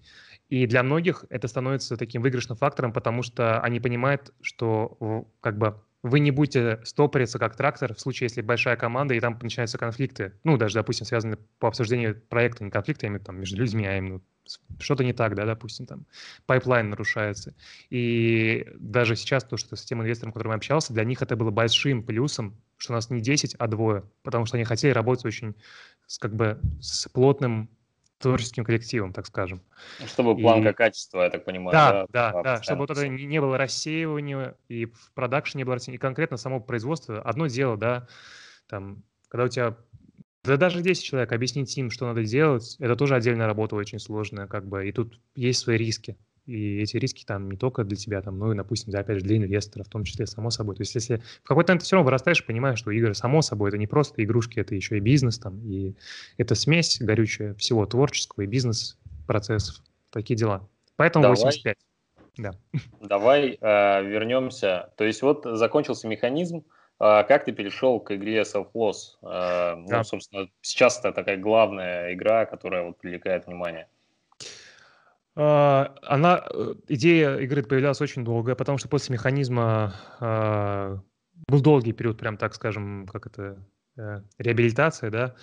И для многих это становится таким выигрышным фактором, потому что они понимают, что как бы вы не будете стопориться как трактор в случае, если большая команда, и там начинаются конфликты. Ну, даже, допустим, связанные по обсуждению проекта, не конфликты, а именно там между людьми, а именно что-то не так, да, допустим, там пайплайн нарушается. И даже сейчас то, что с тем инвестором, с которым я общался, для них это было большим плюсом, что у нас не 10, а двое, потому что они хотели работать очень с, как бы с плотным творческим коллективом, так скажем. Чтобы планка и... качества, я так понимаю. Да, да, да, чтобы вот это не было рассеивания, и в продакшене не было рассеивания, и конкретно само производство. Одно дело, да, там, когда у тебя да даже 10 человек, объяснить им, что надо делать, это тоже отдельная работа очень сложная, как бы, и тут есть свои риски. И эти риски там не только для тебя, там, но и, допустим, для, опять же, для инвестора, в том числе, само собой. То есть если в какой-то момент ты все равно вырастаешь, понимаешь, что игры, само собой, это не просто игрушки, это еще и бизнес там, и это смесь горючая всего творческого и бизнес-процессов. Такие дела. Поэтому Давай. 85. Да. Давай э, а, вернемся. То есть вот закончился механизм. Э, как ты перешел к игре Self-Loss? Э, а, ну, да. ну, собственно, сейчас это такая главная игра, которая вот привлекает внимание. А, она, э, идея игры появлялась очень долго, потому что после механизма а, был долгий период, прям так скажем, как это, э, реабилитация, да.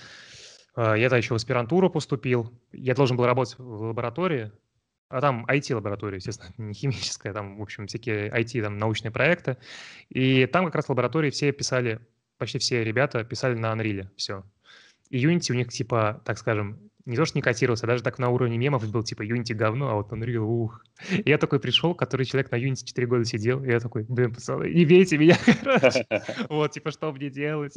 А, я тогда еще в аспирантуру поступил. Я должен был работать в лаборатории, а там IT-лаборатория, естественно, не химическая, там, в общем, всякие IT, там, научные проекты. И там как раз лаборатории все писали, почти все ребята писали на Unreal все. И Unity у них, типа, так скажем, не то, что не котировался, а даже так на уровне мемов был, типа, Unity говно, а вот Unreal, ух. И я такой пришел, который человек на Unity 4 года сидел, и я такой, блин, пацаны, не бейте меня, короче. Вот, типа, что мне делать?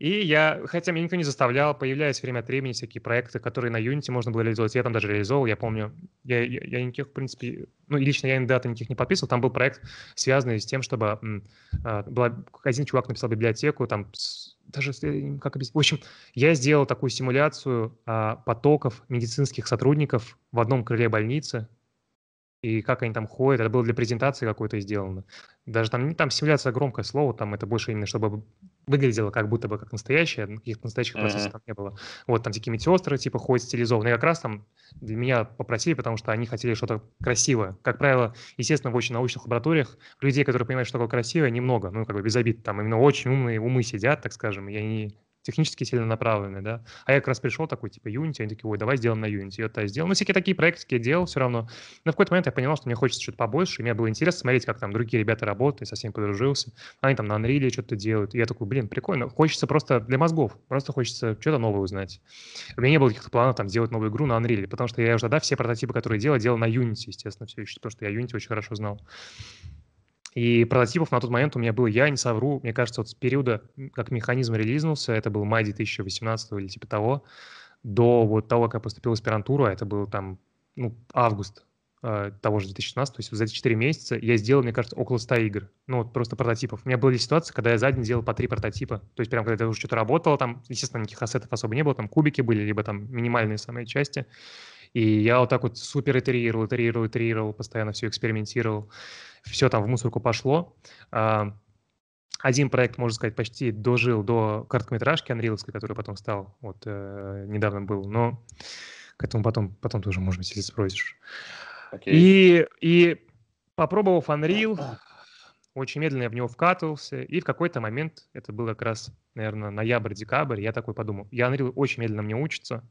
И я, хотя меня никто не заставлял, появлялись время от времени всякие проекты, которые на Unity можно было реализовать. Я там даже реализовал, я помню, я, я, я никаких, в принципе, ну, лично я индата никаких не подписывал, там был проект, связанный с тем, чтобы а, был один чувак написал библиотеку, там, даже как объяснить. В общем, я сделал такую симуляцию а, потоков медицинских сотрудников в одном крыле больницы и как они там ходят. Это было для презентации какой-то сделано. Даже там, ну, там симуляция громкое слово, там это больше именно, чтобы выглядело как будто бы как настоящее, каких-то настоящих mm-hmm. процессов там не было. Вот там такие медсестры типа ходят стилизованные. как раз там для меня попросили, потому что они хотели что-то красивое. Как правило, естественно, в очень научных лабораториях людей, которые понимают, что такое красивое, немного. Ну, как бы без обид. Там именно очень умные умы сидят, так скажем, и они технически сильно направленные, да. А я как раз пришел такой, типа, Unity, они такие, ой, давай сделаем на Unity. Я это сделал. Ну, всякие такие проекты я делал все равно. Но в какой-то момент я понимал, что мне хочется что-то побольше, и мне было интересно смотреть, как там другие ребята работают, со всеми подружился. Они там на Unreal что-то делают. И я такой, блин, прикольно. Хочется просто для мозгов, просто хочется что-то новое узнать. У меня не было каких-то планов там делать новую игру на Unreal, потому что я уже тогда все прототипы, которые делал, делал на Unity, естественно, все еще, потому что я Unity очень хорошо знал. И прототипов на тот момент у меня было. я не совру, мне кажется, вот с периода, как механизм релизнулся, это был май 2018 или типа того, до вот того, как я поступил в аспирантуру, это был там, ну, август э, того же 2016, то есть за эти 4 месяца я сделал, мне кажется, около 100 игр, ну, вот просто прототипов. У меня были ситуации, когда я за день делал по 3 прототипа, то есть прям когда я уже что-то работал, там, естественно, никаких ассетов особо не было, там кубики были, либо там минимальные самые части, и я вот так вот супер итерировал, итерировал, итерировал, постоянно все экспериментировал все там в мусорку пошло. Один проект, можно сказать, почти дожил до короткометражки Unreal, который потом стал, вот э, недавно был, но к этому потом, потом тоже, может быть, если спросишь. Okay. И, и попробовав Unreal, очень медленно я в него вкатывался, и в какой-то момент, это было как раз, наверное, ноябрь-декабрь, я такой подумал, я Unreal очень медленно мне учится,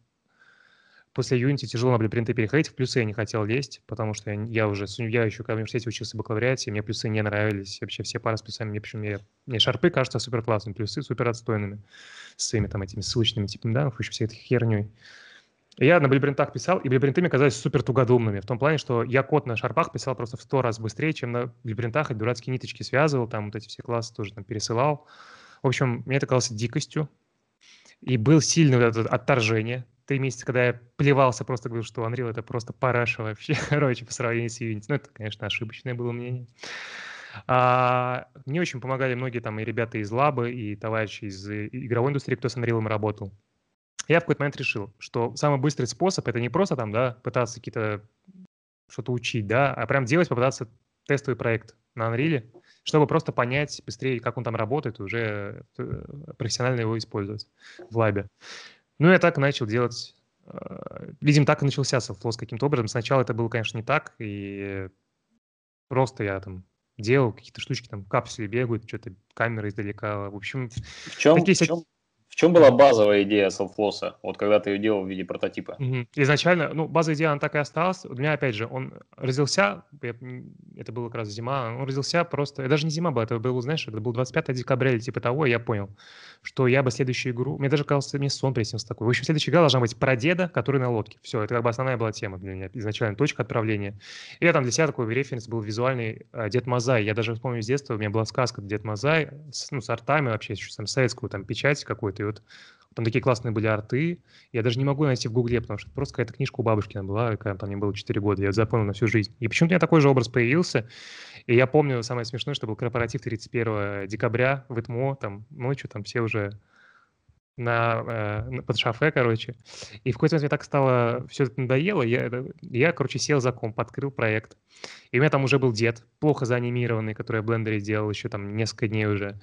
после Unity тяжело на блюпринты переходить. В плюсы я не хотел лезть, потому что я, уже, я еще когда в университете учился в бакалавриате, мне плюсы не нравились. Вообще все пары с плюсами, мне почему мне, мне шарпы кажутся супер классными, плюсы супер отстойными, с своими там этими ссылочными типами данных, еще всей этой херней. Я на блюпринтах писал, и блюпринты мне казались супер тугодумными, в том плане, что я код на шарпах писал просто в сто раз быстрее, чем на блюпринтах, и дурацкие ниточки связывал, там вот эти все классы тоже там пересылал. В общем, мне это казалось дикостью, и был сильный вот это отторжение три месяца, когда я плевался, просто говорил, что Unreal — это просто параша вообще, короче, по сравнению с Unity. Ну, это, конечно, ошибочное было мнение. А, мне очень помогали многие там и ребята из лабы, и товарищи из э, игровой индустрии, кто с Unreal работал. Я в какой-то момент решил, что самый быстрый способ — это не просто там, да, пытаться какие-то что-то учить, да, а прям делать, попытаться тестовый проект на Unreal, чтобы просто понять быстрее, как он там работает, уже э, профессионально его использовать в лабе. Ну, я так и начал делать... Э, видимо, так и начался селфлос каким-то образом. Сначала это было, конечно, не так, и просто я там делал какие-то штучки, там капсули бегают, что-то камеры издалека. В общем, в чем, такие в чем, чем была базовая идея селфлосса, вот когда ты ее делал в виде прототипа? Изначально, ну, базовая идея, она так и осталась. У меня, опять же, он родился, я, это была как раз зима, он родился просто, даже не зима была, это было, знаешь, это был 25 декабря или типа того, и я понял, что я бы следующую игру, мне даже казалось, мне сон приснился такой. В общем, следующая игра должна быть про деда, который на лодке. Все, это как бы основная была тема для меня, изначально точка отправления. И я там для себя такой референс был визуальный а, Дед Мазай. Я даже вспомню с детства, у меня была сказка Дед Мазай, с, ну, с артами вообще, еще там советскую там печать какую-то, период. Там такие классные были арты. Я даже не могу найти в Гугле, потому что просто какая-то книжка у бабушкина была, когда там мне было 4 года. Я запомнил на всю жизнь. И почему-то у меня такой же образ появился. И я помню, самое смешное, что был корпоратив 31 декабря в ИТМО, там ночью, там все уже на, э, под шафе, короче. И в какой-то момент мне так стало, все это надоело, я, я, короче, сел за комп, открыл проект. И у меня там уже был дед, плохо заанимированный, который я в блендере делал еще там несколько дней уже.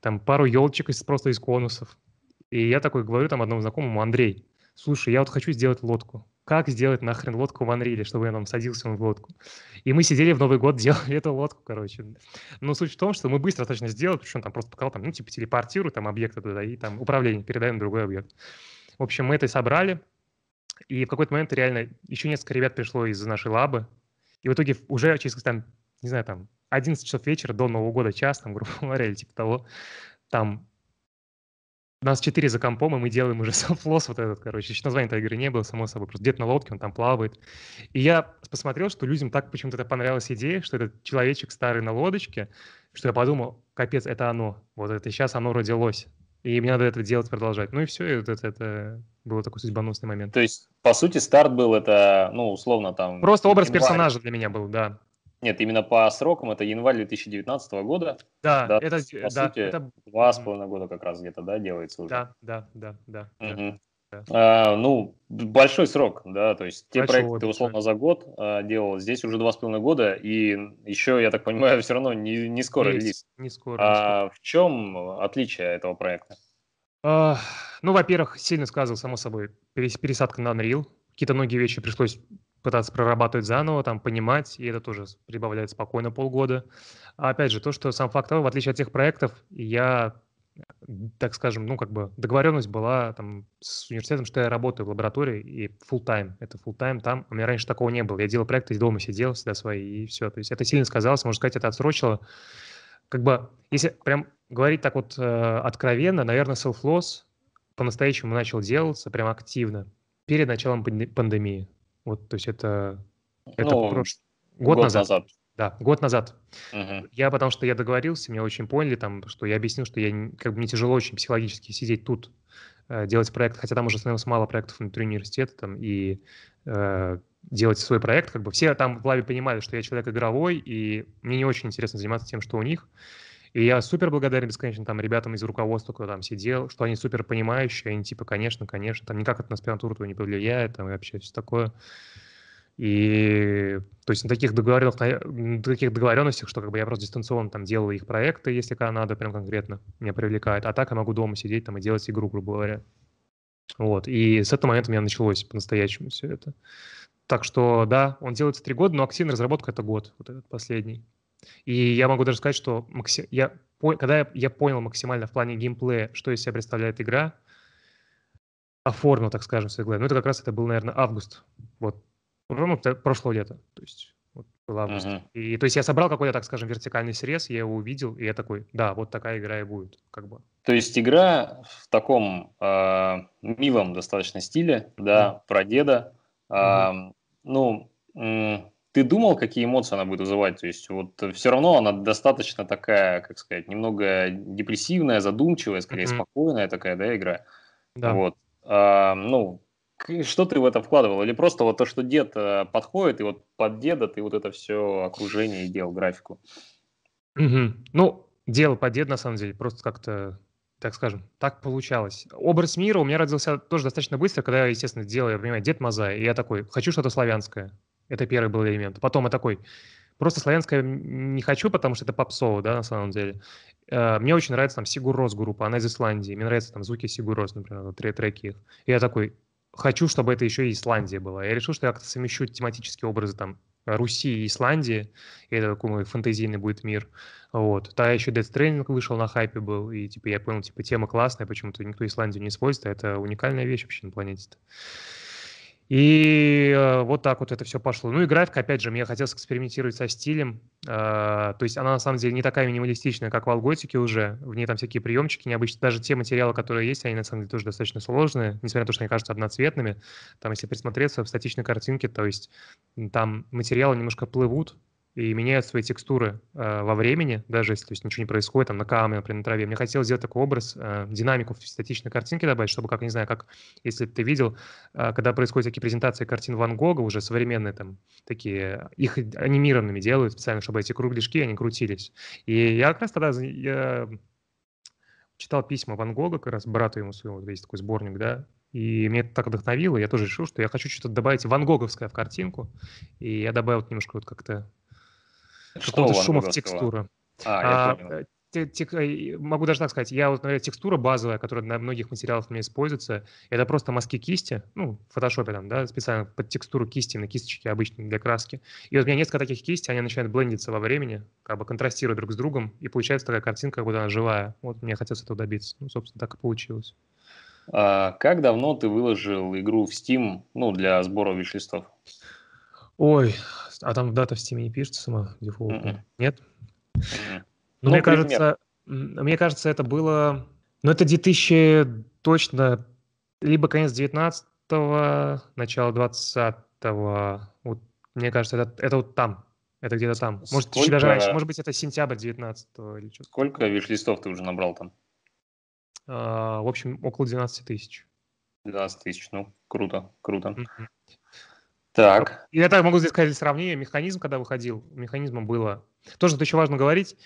Там пару елочек из, просто из конусов. И я такой говорю там одному знакомому, Андрей, слушай, я вот хочу сделать лодку. Как сделать нахрен лодку в Unreal, чтобы я там садился в лодку? И мы сидели в Новый год, делали эту лодку, короче. Но суть в том, что мы быстро точно сделали, потому там просто показал, там, ну, типа, телепортирую там объекты туда и там управление передаем другой объект. В общем, мы это собрали, и в какой-то момент реально еще несколько ребят пришло из нашей лабы, и в итоге уже через, там, не знаю, там, 11 часов вечера до Нового года, час, там, грубо говоря, или типа того, там нас четыре за компом, и мы делаем уже софлос вот этот, короче. Еще названия той игры не было, само собой. Просто дед на лодке, он там плавает. И я посмотрел, что людям так почему-то понравилась идея, что этот человечек старый на лодочке, что я подумал, капец, это оно. Вот это сейчас оно родилось. И мне надо это делать, продолжать. Ну и все, и вот это, это был такой судьбоносный момент. То есть, по сути, старт был это, ну, условно там... Просто образ январь. персонажа для меня был, да. Нет, именно по срокам это январь 2019 года. Да, да это, по да, сути, это... два с половиной года как раз где-то, да, делается уже. Да, да, да, да. Угу. да. А, ну, большой срок, да, то есть те проекты ты условно да. за год а, делал, здесь уже два с половиной года, и еще, я так понимаю, все равно не, не скоро Есть, релиз. Не скоро. А не скоро. в чем отличие этого проекта? А, ну, во-первых, сильно сказывал, само собой, пересадка на Unreal, какие-то многие вещи пришлось пытаться прорабатывать заново, там, понимать, и это тоже прибавляет спокойно полгода. А опять же, то, что сам факт того, в отличие от тех проектов, я, так скажем, ну, как бы договоренность была там с университетом, что я работаю в лаборатории, и full time это full time там. У меня раньше такого не было. Я делал проекты, дома сидел, всегда свои, и все. То есть это сильно сказалось, можно сказать, это отсрочило. Как бы, если прям говорить так вот э, откровенно, наверное, self-loss по-настоящему начал делаться прям активно перед началом пандемии. Вот, то есть это, это ну, прош... год, год назад. назад. Да, год назад. Угу. Я, потому что я договорился, меня очень поняли там, что я объяснил, что я как бы мне тяжело очень психологически сидеть тут, э, делать проект, хотя там уже становилось мало проектов внутри университета, там, и э, делать свой проект, как бы все там в лабе понимали, что я человек игровой, и мне не очень интересно заниматься тем, что у них. И я супер благодарен бесконечно там ребятам из руководства, кто там сидел, что они супер понимающие, они типа, конечно, конечно, там никак это на аспирантуру не повлияет, там и вообще все такое. И то есть на таких договоренностях, э, на таких договоренностях, что как бы я просто дистанционно там делаю их проекты, если когда надо, прям конкретно меня привлекает. А так я могу дома сидеть там и делать игру, грубо говоря. Вот. И с этого момента у меня началось по-настоящему все это. Так что, да, он делается три года, но активная разработка — это год, вот этот последний. И я могу даже сказать, что максим... я... когда я, я понял максимально в плане геймплея, что из себя представляет игра, оформил, а так скажем, свои глаза. Ну, это как раз это был, наверное, август. Вот, по-моему, ну, прошлого лета. То есть вот был август. Uh-huh. И то есть я собрал какой-то, так скажем, вертикальный срез, я его увидел, и я такой, да, вот такая игра и будет, как бы. То есть игра в таком э, милом достаточно стиле, да, uh-huh. про деда. Э, uh-huh. Ну, ты думал, какие эмоции она будет вызывать? То есть вот э, все равно она достаточно такая, как сказать, немного депрессивная, задумчивая, скорее mm-hmm. спокойная такая, да, игра. Да. Вот. А, ну, что ты в это вкладывал? Или просто вот то, что дед э, подходит, и вот под деда ты вот это все окружение и делал графику? Угу. Ну, дело под дед, на самом деле, просто как-то, так скажем, так получалось. Образ мира у меня родился тоже достаточно быстро, когда я, естественно, делал, я понимаю, дед Мазай, и я такой, хочу что-то славянское. Это первый был элемент. Потом я такой, просто славянское не хочу, потому что это попсово, да, на самом деле. Э, мне очень нравится там Сигурос группа, она из Исландии. Мне нравятся там звуки Сигурос, например, три треки их. И я такой, хочу, чтобы это еще и Исландия была. Я решил, что я как-то совмещу тематические образы там Руси и Исландии, и это такой мой фантазийный будет мир. Вот. Тогда еще Death Stranding вышел на хайпе был, и типа я понял, типа тема классная, почему-то никто Исландию не использует, а это уникальная вещь вообще на планете. -то. И э, вот так вот это все пошло. Ну и графика, опять же, мне хотелось экспериментировать со стилем. Э, то есть она на самом деле не такая минималистичная, как в алготике уже. В ней там всякие приемчики необычные. Даже те материалы, которые есть, они на самом деле тоже достаточно сложные, несмотря на то, что они кажутся одноцветными. Там, если присмотреться в статичной картинке, то есть там материалы немножко плывут, и меняют свои текстуры э, во времени, даже если то есть, ничего не происходит, там на камне, например, на траве. Мне хотелось сделать такой образ, э, динамику в статичной картинке добавить, чтобы, как, не знаю, как, если ты видел, э, когда происходят такие презентации картин Ван Гога, уже современные там такие, их анимированными делают специально, чтобы эти кругляшки, они крутились. И я как раз тогда я читал письма Ван Гога, как раз брату ему своему, весь такой сборник, да, и меня это так вдохновило, я тоже решил, что я хочу что-то добавить Ван Гоговское в картинку, и я добавил немножко вот как-то что шумов текстура. А, а, я а, понял э, тек, э, могу даже так сказать, я вот, наверное текстура базовая, которая на многих материалах у меня используется, это просто маски кисти, ну, в фотошопе там, да, специально под текстуру кисти, на кисточке обычной для краски. И вот у меня несколько таких кистей, они начинают блендиться во времени, как бы контрастируют друг с другом, и получается такая картинка, как будто она живая. Вот мне хотелось этого добиться. Ну, собственно, так и получилось. А как давно ты выложил игру в Steam, ну, для сбора виш Ой, а там дата в Steam не пишется сама дефолтно? Mm-mm. Нет? Mm-mm. Ну, ну, мне пример. кажется, мне кажется, это было... Ну, это 2000 точно, либо конец 19-го, начало 20-го. Вот, мне кажется, это, это вот там. Это где-то там. Может, Сколько... даже раньше. Может быть, это сентябрь 19 или что Сколько виш-листов ты уже набрал там? А, в общем, около 12 тысяч. 12 тысяч, ну, круто, круто. Mm-hmm. Так. Я так могу здесь сказать сравнение. Механизм, когда выходил, механизмом было... Тоже что еще важно говорить,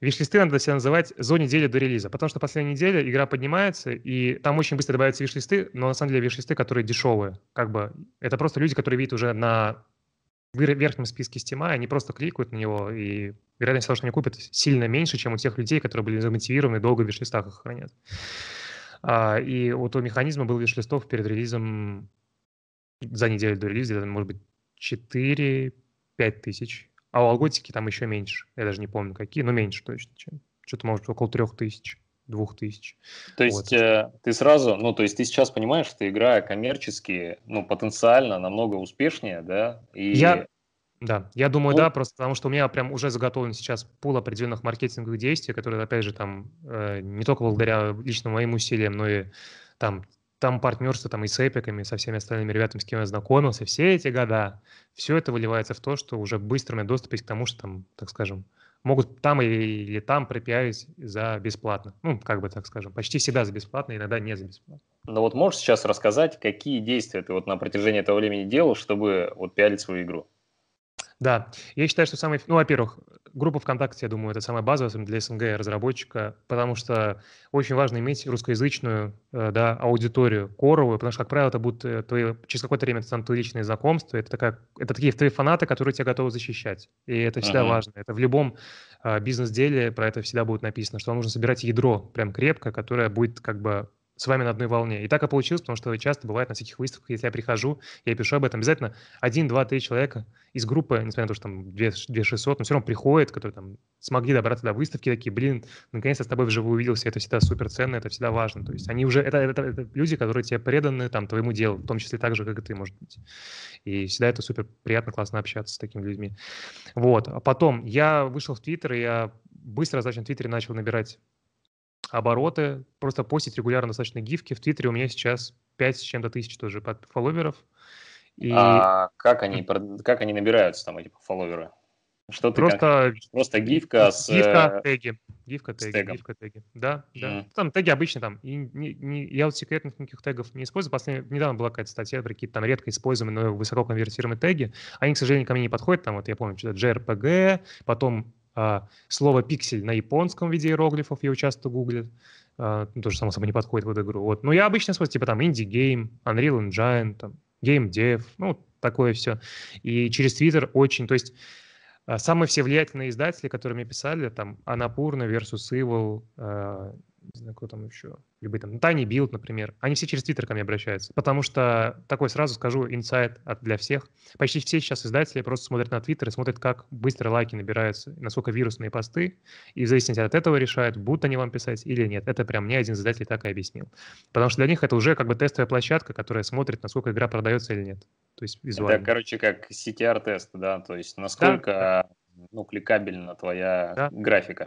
виш надо себя называть за неделю до релиза, потому что последняя неделя игра поднимается, и там очень быстро добавляются виш но на самом деле виш которые дешевые. Как бы это просто люди, которые видят уже на верхнем списке стима, они просто кликают на него, и вероятность того, что они купят, сильно меньше, чем у тех людей, которые были замотивированы, долго в виш их хранят. А, и вот у механизма был виш перед релизом за неделю до релиза, это может быть 4-5 тысяч. А у алготики там еще меньше. Я даже не помню какие, но меньше точно. Чем. Что-то может около трех тысяч, двух тысяч. То есть вот. э, ты сразу, ну то есть ты сейчас понимаешь, что игра коммерчески, ну потенциально намного успешнее, да? И... Я, да, я думаю, ну, да, просто потому что у меня прям уже заготовлен сейчас пул определенных маркетинговых действий, которые, опять же, там э, не только благодаря лично моим усилиям, но и там там партнерство там и с эпиками, и со всеми остальными ребятами, с кем я знакомился, все эти года, все это выливается в то, что уже быстро у меня доступ есть к тому, что там, так скажем, могут там или там пропиарить за бесплатно. Ну, как бы так скажем, почти всегда за бесплатно, иногда не за бесплатно. Ну вот можешь сейчас рассказать, какие действия ты вот на протяжении этого времени делал, чтобы вот пиарить свою игру? Да, я считаю, что самый... Ну, во-первых, группа ВКонтакте, я думаю, это самая базовая, для СНГ разработчика, потому что очень важно иметь русскоязычную э, да, аудиторию коровую, потому что, как правило, это будут э, твои, через какое-то время это станут твои личные знакомства, это, такая, это такие твои фанаты, которые тебя готовы защищать, и это всегда ага. важно. Это в любом а, бизнес-деле про это всегда будет написано, что вам нужно собирать ядро прям крепко, которое будет как бы с вами на одной волне. И так и получилось, потому что часто бывает на всяких выставках, если я прихожу, я пишу об этом, обязательно один, два, три человека из группы, несмотря на то, что там 2600, но все равно приходят, которые там смогли добраться до выставки, такие, блин, наконец-то с тобой вживую увиделся, это всегда супер ценно, это всегда важно. То есть они уже, это, это, это люди, которые тебе преданы там твоему делу, в том числе так же, как и ты, может быть. И всегда это супер приятно, классно общаться с такими людьми. Вот. А потом я вышел в Твиттер, и я быстро, значит, в Твиттере начал набирать обороты, просто постить регулярно достаточно гифки. В Твиттере у меня сейчас 5 с чем-то тысяч тоже под фолловеров. И... А как они, как они набираются там, эти фолловеры? Что просто, ты, просто э, гифка с... Гифка, теги. Гифка, теги, тегом. гифка, теги. Да, да. Mm. Там теги обычно там. И, не, не, я вот секретных никаких тегов не использую. Последняя, недавно была какая-то статья про какие-то там редко используемые, но высоко конвертируемые теги. Они, к сожалению, ко мне не подходят. Там вот я помню, что-то JRPG, потом а, слово пиксель на японском виде иероглифов я часто гуглил Uh, а, ну, тоже, само собой, не подходит в эту игру. Вот. Но я обычно смотрю, типа там инди-гейм, Unreal Engine, там, Game Dev, ну, такое все. И через Twitter очень, то есть а, самые все влиятельные издатели, которые мне писали, там, Анапурна versus Evil, uh, не знаю, кто там еще, любые там, Тайни Билд, например, они все через Твиттер ко мне обращаются, потому что такой сразу скажу инсайт от, для всех. Почти все сейчас издатели просто смотрят на Твиттер и смотрят, как быстро лайки набираются, насколько вирусные посты, и в зависимости от этого решают, будут они вам писать или нет. Это прям мне один издатель так и объяснил. Потому что для них это уже как бы тестовая площадка, которая смотрит, насколько игра продается или нет. То есть визуально. Это, короче, как CTR-тест, да, то есть насколько да. ну, кликабельна твоя да. графика.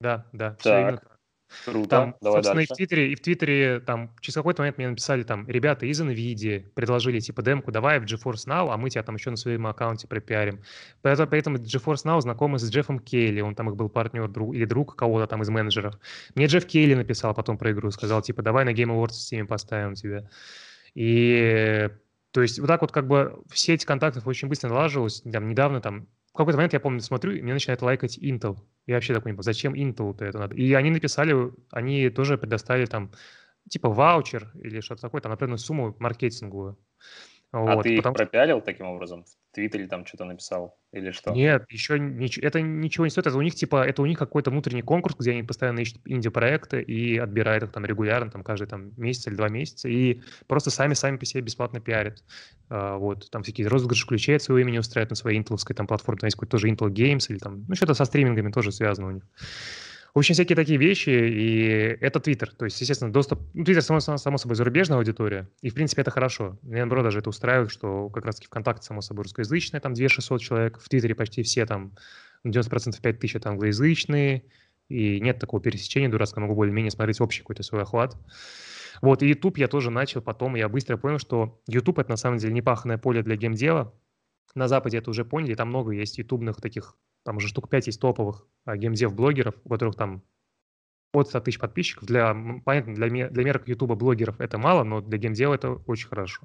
Да, да. Так. Круто. Там, Давай собственно, дальше. и в Твиттере, и в Твиттере там через какой-то момент мне написали там ребята из NVIDIA предложили типа демку, давай в GeForce Now, а мы тебя там еще на своем аккаунте пропиарим. Поэтому, этом GeForce Now знакомы с Джеффом Кейли, он там их был партнер друг, или друг кого-то там из менеджеров. Мне Джефф Кейли написал потом про игру, сказал типа давай на Game Awards в Steam поставим тебя. И то есть вот так вот как бы все эти контакты очень быстро налаживалась. Там, недавно там какой-то момент я помню, смотрю, и мне начинает лайкать Intel. Я вообще такой не типа, понимаю, зачем Intel-то это надо? И они написали, они тоже предоставили там типа ваучер или что-то такое, там определенную сумму маркетинговую. А вот, ты потому... их таким образом? Твиттере там что-то написал или что? Нет, еще ничего. это ничего не стоит. Это у них типа это у них какой-то внутренний конкурс, где они постоянно ищут инди-проекты и отбирают их там регулярно, там каждый там месяц или два месяца, и просто сами сами по себе бесплатно пиарят. А, вот там всякие розыгрыши ключей от своего имени устраивают на своей интеловской там платформе, там есть какой-то тоже Intel Games или там, ну что-то со стримингами тоже связано у них. В общем, всякие такие вещи, и это Твиттер. То есть, естественно, доступ... Ну, Твиттер, само, само собой, зарубежная аудитория, и, в принципе, это хорошо. Мне наоборот, даже это устраивает, что как раз-таки ВКонтакте, само собой, русскоязычная, там 2600 человек, в Твиттере почти все там, 90% 5000 это англоязычные, и нет такого пересечения дурацкого, могу более-менее смотреть общий какой-то свой охват. Вот, и YouTube я тоже начал потом, я быстро понял, что YouTube — это на самом деле не паханное поле для геймдела. На Западе это уже поняли, там много есть ютубных таких там уже штук 5 есть топовых э, геймдев-блогеров, у которых там от 100 тысяч подписчиков для, понятно, для, для мерок Ютуба блогеров это мало, но для геймдела это очень хорошо.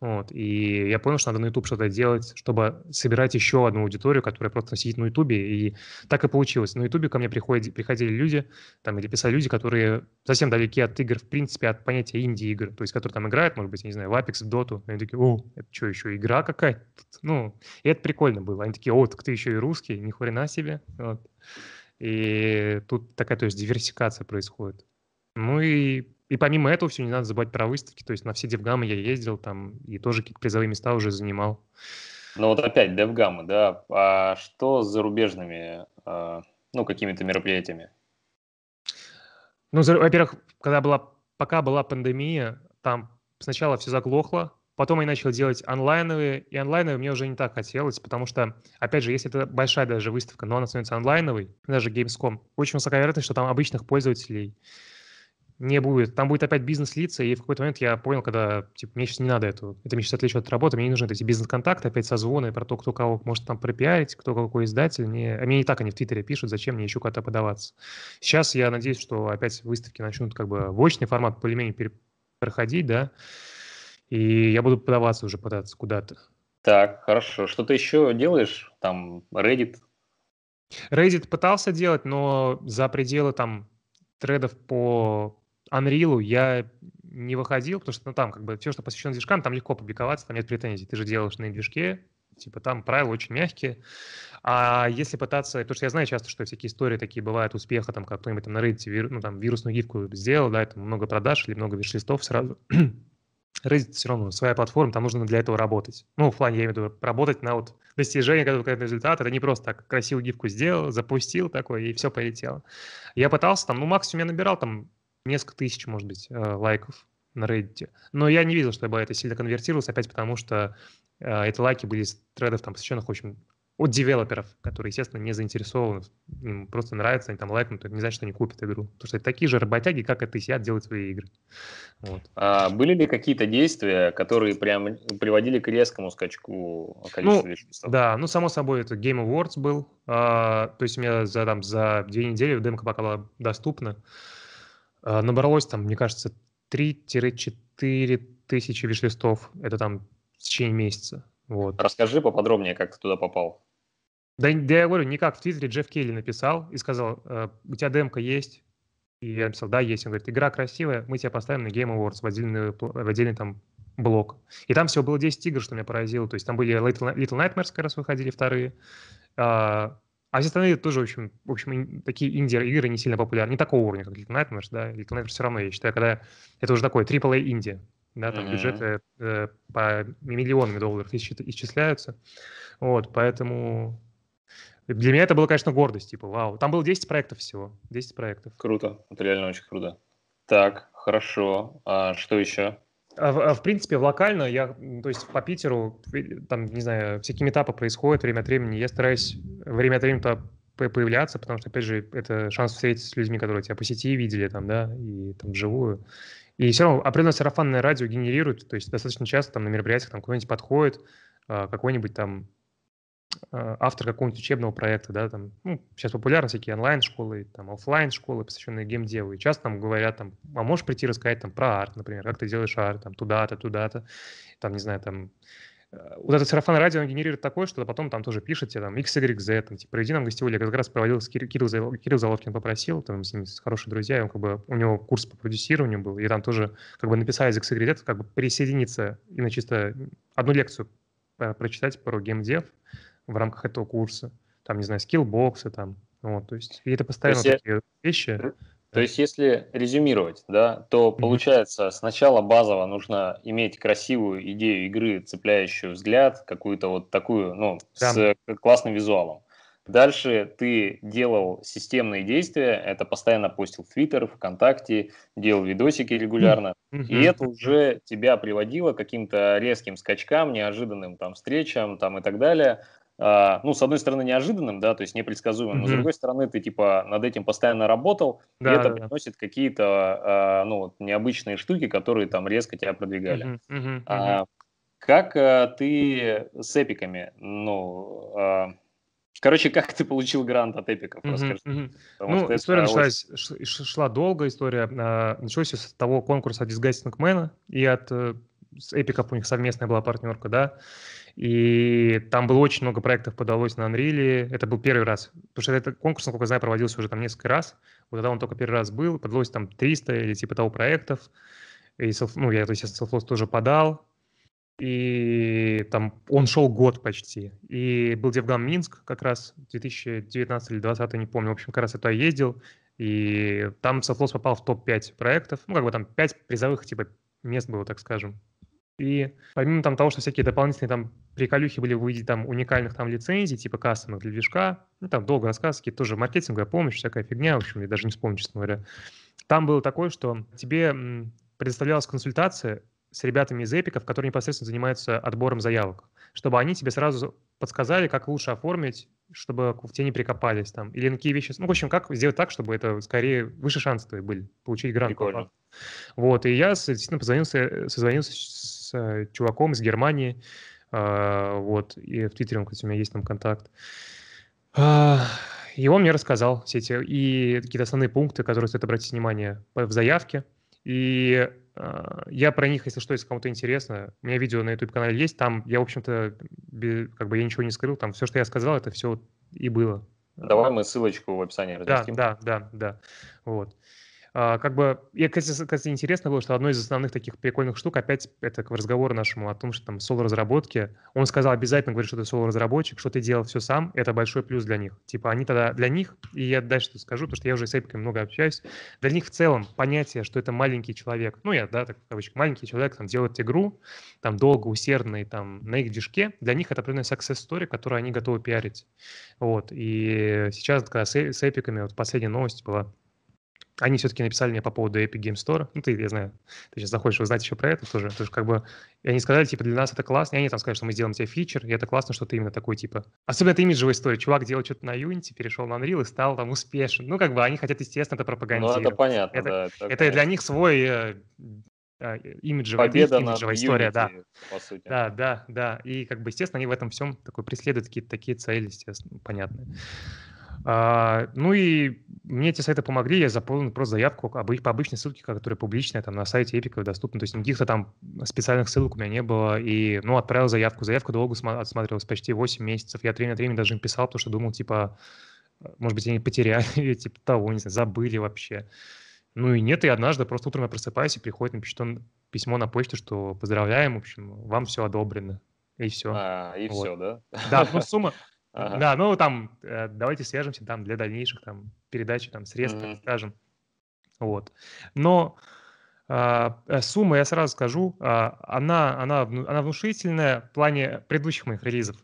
Вот. И я понял, что надо на Ютуб что-то делать, чтобы собирать еще одну аудиторию, которая просто сидит на Ютубе. И так и получилось. На Ютубе ко мне приходят, приходили люди, там, или писали люди, которые совсем далеки от игр, в принципе, от понятия инди-игр, то есть которые там играют, может быть, я не знаю, в Apex, в Dota. И они такие, о, это что, еще игра какая-то? Ну, и это прикольно было. Они такие, о, так ты еще и русский, ни хрена себе. Вот. И тут такая, то есть, диверсификация происходит. Ну и, и помимо этого все, не надо забывать про выставки. То есть на все девгамы я ездил там и тоже какие-то призовые места уже занимал. Ну вот опять девгамы, да. А что с зарубежными, а, ну, какими-то мероприятиями? Ну, во-первых, когда была, пока была пандемия, там сначала все заглохло, Потом я начал делать онлайновые, и онлайновые мне уже не так хотелось, потому что, опять же, если это большая даже выставка, но она становится онлайновой, даже Gamescom, очень высокая вероятность, что там обычных пользователей не будет. Там будет опять бизнес-лица, и в какой-то момент я понял, когда, типа, мне сейчас не надо этого. Это мне сейчас отвлечет от работы, мне не нужны эти бизнес-контакты, опять созвоны про то, кто кого может там пропиарить, кто какой издатель. Мне, а мне не так они в Твиттере пишут, зачем мне еще куда-то подаваться. Сейчас я надеюсь, что опять выставки начнут как бы в очный формат более-менее проходить, да, и я буду подаваться уже пытаться куда-то. Так, хорошо. Что ты еще делаешь? Там Reddit? Reddit пытался делать, но за пределы там тредов по Unreal я не выходил, потому что ну, там как бы все, что посвящено движкам, там легко публиковаться, там нет претензий. Ты же делаешь на движке, типа там правила очень мягкие. А если пытаться, потому что я знаю часто, что всякие истории такие бывают успеха, там как кто-нибудь там на Reddit ну, там, вирусную гифку сделал, да, это много продаж или много виш сразу. Reddit все равно своя платформа, там нужно для этого работать. Ну, в плане, я имею в виду, работать на вот достижение какого-то результата. Это не просто так красивую гифку сделал, запустил такое и все полетело. Я пытался там, ну, максимум я набирал там несколько тысяч, может быть, э, лайков на Reddit. Но я не видел, чтобы это сильно конвертировалось, опять потому что э, эти лайки были из тредов, там, посвященных очень от девелоперов, которые, естественно, не заинтересованы, им просто нравится, они там лайкнут, не значит, что они купят игру. Потому что это такие же работяги, как и ты, сидят, делают свои игры. Вот. А были ли какие-то действия, которые прям приводили к резкому скачку количества ну, личностей? Да, ну, само собой, это Game Awards был, а, то есть у меня за, там, за две недели демка пока была доступна, а, набралось там, мне кажется, 3-4 тысячи вишлистов, это там в течение месяца. Вот. Расскажи поподробнее, как ты туда попал. Да, да я говорю, никак в Твиттере Джефф Келли написал и сказал, э, у тебя демка есть? И я написал, да, есть. Он говорит, игра красивая, мы тебя поставим на Game Awards в отдельный, в отдельный там блок. И там всего было 10 игр, что меня поразило. То есть там были Little, Little Nightmares, как раз выходили вторые. А, а, все остальные тоже, в общем, в общем такие инди-игры не сильно популярны. Не такого уровня, как Little Nightmares, да. Little Nightmares все равно, я считаю, когда это уже такое AAA Индия. Да, там mm-hmm. бюджеты э, по миллионам долларов исчисляются. Вот, поэтому для меня это было, конечно, гордость, типа, вау. Там было 10 проектов всего, 10 проектов. Круто, это реально очень круто. Так, хорошо, а что еще? А в, а в принципе, локально я, то есть по Питеру, э, там, не знаю, всякие этапы происходят время от времени. Я стараюсь время от времени туда появляться, потому что, опять же, это шанс встретиться с людьми, которые тебя по сети видели там, да, и там вживую. И все равно определенно а сарафанное радио генерирует, то есть достаточно часто там на мероприятиях там кто-нибудь подходит, какой-нибудь там Э, автор какого-нибудь учебного проекта, да, там, ну, сейчас популярны всякие онлайн-школы, там, офлайн-школы, посвященные геймдеву, и часто там говорят, там, а можешь прийти рассказать, там, про арт, например, как ты делаешь арт, там, туда-то, туда-то, там, не знаю, там, э, вот этот сарафан радио, он генерирует такое, что потом там тоже пишет тебе, там, XYZ, там, типа, проведи нам гостевой я Как раз проводил, Кирилл, Кирилл Заловкин попросил, там, с ним хорошие друзья, и он, как бы, у него курс по продюсированию был, и там тоже, как бы, написали из XYZ, как бы, присоединиться и на чисто одну лекцию э, прочитать про геймдев, в рамках этого курса. Там, не знаю, скиллбоксы там. Вот, то есть и это постоянно то есть, такие я... вещи. То есть, если резюмировать, да, то получается сначала базово нужно иметь красивую идею игры, цепляющую взгляд, какую-то вот такую, ну, да. с э, классным визуалом. Дальше ты делал системные действия, это постоянно постил в Твиттер, ВКонтакте, делал видосики регулярно, mm-hmm. и это уже тебя приводило к каким-то резким скачкам, неожиданным там встречам там и так далее. А, ну, с одной стороны, неожиданным, да, то есть непредсказуемым, mm-hmm. но с другой стороны, ты, типа, над этим постоянно работал, да, и это да. приносит какие-то, а, ну, необычные штуки, которые там резко тебя продвигали. Mm-hmm. Mm-hmm. А, как э, ты с эпиками, ну, а, Короче, как ты получил грант от эпиков? Mm-hmm, расскажи. Mm-hmm. Ну, что история началась, очень... шла долго история. Началось с того конкурса Disgusting Man, и от э, с Эпиков у них совместная была партнерка, да. И там было очень много проектов подалось на Unreal. Это был первый раз. Потому что этот конкурс, насколько я знаю, проводился уже там несколько раз. Вот тогда он только первый раз был. Подалось там 300 или типа того проектов. И, ну, я, то есть я Selfloss тоже подал. И там он шел год почти. И был Девгам Минск как раз 2019 или 2020, не помню. В общем, как раз я туда ездил. И там Selfloss попал в топ-5 проектов. Ну, как бы там 5 призовых типа мест было, так скажем. И помимо там того, что всякие дополнительные там приколюхи были в виде там уникальных там лицензий, типа кастомных для движка, ну там долго рассказки, тоже маркетинговая помощь, всякая фигня, в общем, я даже не вспомню, честно говоря. Там было такое, что тебе предоставлялась консультация с ребятами из эпиков, которые непосредственно занимаются отбором заявок, чтобы они тебе сразу подсказали, как лучше оформить, чтобы в те не прикопались там, или на какие вещи. Ну, в общем, как сделать так, чтобы это скорее выше шансы твои были получить грант. Прикольно. Вот, и я, действительно, позвонился, э, созвонился с чуваком из Германии. А, вот, и в Твиттере кстати, у меня есть там контакт. А, и он мне рассказал все эти и какие-то основные пункты, которые стоит обратить внимание в заявке. И а, я про них, если что, если кому-то интересно, у меня видео на YouTube-канале есть, там я, в общем-то, как бы я ничего не скрыл, там все, что я сказал, это все и было. Давай мы ссылочку в описании разместим. Да, да, да, да, вот. А, как бы, я кстати, кстати, интересно было, что одной из основных таких прикольных штук, опять это к разговору нашему о том, что там соло-разработки, он сказал обязательно, говорит, что ты соло-разработчик, что ты делал все сам, это большой плюс для них. Типа они тогда для них, и я дальше скажу, потому что я уже с эпиками много общаюсь, для них в целом понятие, что это маленький человек, ну я, да, так, маленький человек там делает игру, там долго, усердно и там на их движке, для них это определенная success story, которую они готовы пиарить. Вот, и сейчас, когда с, с эпиками, вот последняя новость была, они все-таки написали мне по поводу Epic Game Store. Ну, ты, я знаю, ты сейчас захочешь узнать еще про это тоже. То есть, как бы, и они сказали, типа, для нас это классно. И они там сказали, что мы сделаем тебе фичер, и это классно, что ты именно такой, типа... Особенно это имиджевая история. Чувак делал что-то на Unity, перешел на Unreal и стал там успешен. Ну, как бы, они хотят, естественно, это пропагандировать. Ну, это понятно, это, да. Это, это для них свой э, э, а, имиджевая, Победа имиджевая история, Unity, да. По сути. Да, да, да. И, как бы, естественно, они в этом всем такой преследуют какие-то такие цели, естественно, понятные. А, ну и мне эти сайты помогли, я заполнил просто заявку об по обычной ссылке, которая публичная, там на сайте Эпика доступна, то есть никаких-то там специальных ссылок у меня не было, и, ну, отправил заявку, Заявка долго отсматривалась, почти 8 месяцев, я время от времени даже им писал, потому что думал, типа, может быть, они потеряли, типа того, не знаю, забыли вообще. Ну и нет, и однажды просто утром я просыпаюсь, и приходит мне письмо, письмо на почту, что поздравляем, в общем, вам все одобрено. И все. А, и вот. все, да? Да, ну сумма, Ага. Да, ну там э, давайте свяжемся там для дальнейших там передачи там средств, mm-hmm. скажем. Вот. Но а, э, сумма, я сразу скажу, а, она, она, она внушительная в плане предыдущих моих релизов.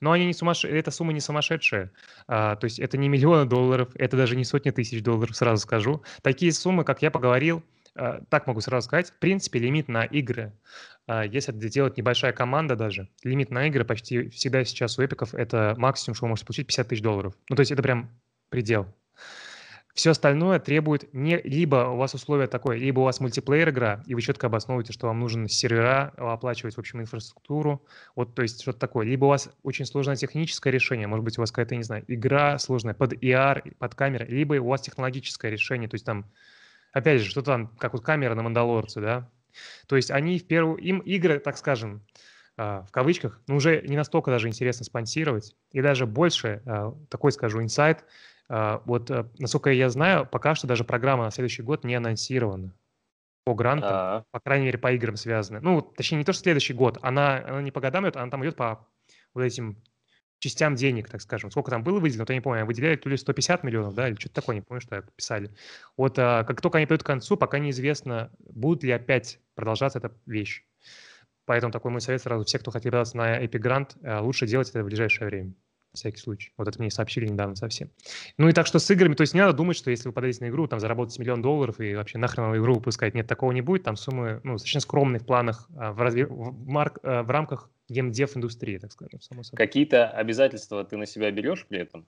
Но они не сумасш... эта сумма не сумасшедшая. А, то есть это не миллионы долларов, это даже не сотни тысяч долларов, сразу скажу. Такие суммы, как я поговорил, а, так могу сразу сказать, в принципе, лимит на игры, а, если это делает небольшая команда даже, лимит на игры почти всегда сейчас у эпиков это максимум, что вы можете получить 50 тысяч долларов. Ну, то есть это прям предел. Все остальное требует не либо у вас условия такое, либо у вас мультиплеер игра, и вы четко обосновываете, что вам нужен сервера э, оплачивать, в общем, инфраструктуру, вот, то есть что-то такое. Либо у вас очень сложное техническое решение, может быть, у вас какая-то, не знаю, игра сложная под ER, под камеры, либо у вас технологическое решение, то есть там, опять же, что то там, как вот камера на Мандалорце, да? То есть они в первую, им игры, так скажем, э, в кавычках, но ну, уже не настолько даже интересно спонсировать. И даже больше, э, такой скажу, инсайт, а, вот, э, насколько я знаю, пока что даже программа на следующий год не анонсирована по грантам, А-а-а. по крайней мере, по играм связаны. Ну, точнее, не то, что следующий год, она, она не по годам идет, она там идет по вот этим частям денег, так скажем. Сколько там было выделено, то я не помню, а выделяли то ли 150 миллионов, да, или что-то такое, не помню, что писали. Вот а, как только они придут к концу, пока неизвестно, будут ли опять продолжаться эта вещь. Поэтому такой мой совет сразу, все, кто хотел браться на Epic Grant, э, лучше делать это в ближайшее время всякий случай. Вот это мне сообщили недавно совсем. Ну и так что с играми, то есть не надо думать, что если вы подадите на игру, там заработать миллион долларов и вообще нахрен вам игру выпускать. Нет, такого не будет. Там суммы ну, достаточно скромные в планах, а, в, разве... в, марк... А, в рамках геймдев индустрии, так скажем, само собой. Какие-то обязательства ты на себя берешь при этом?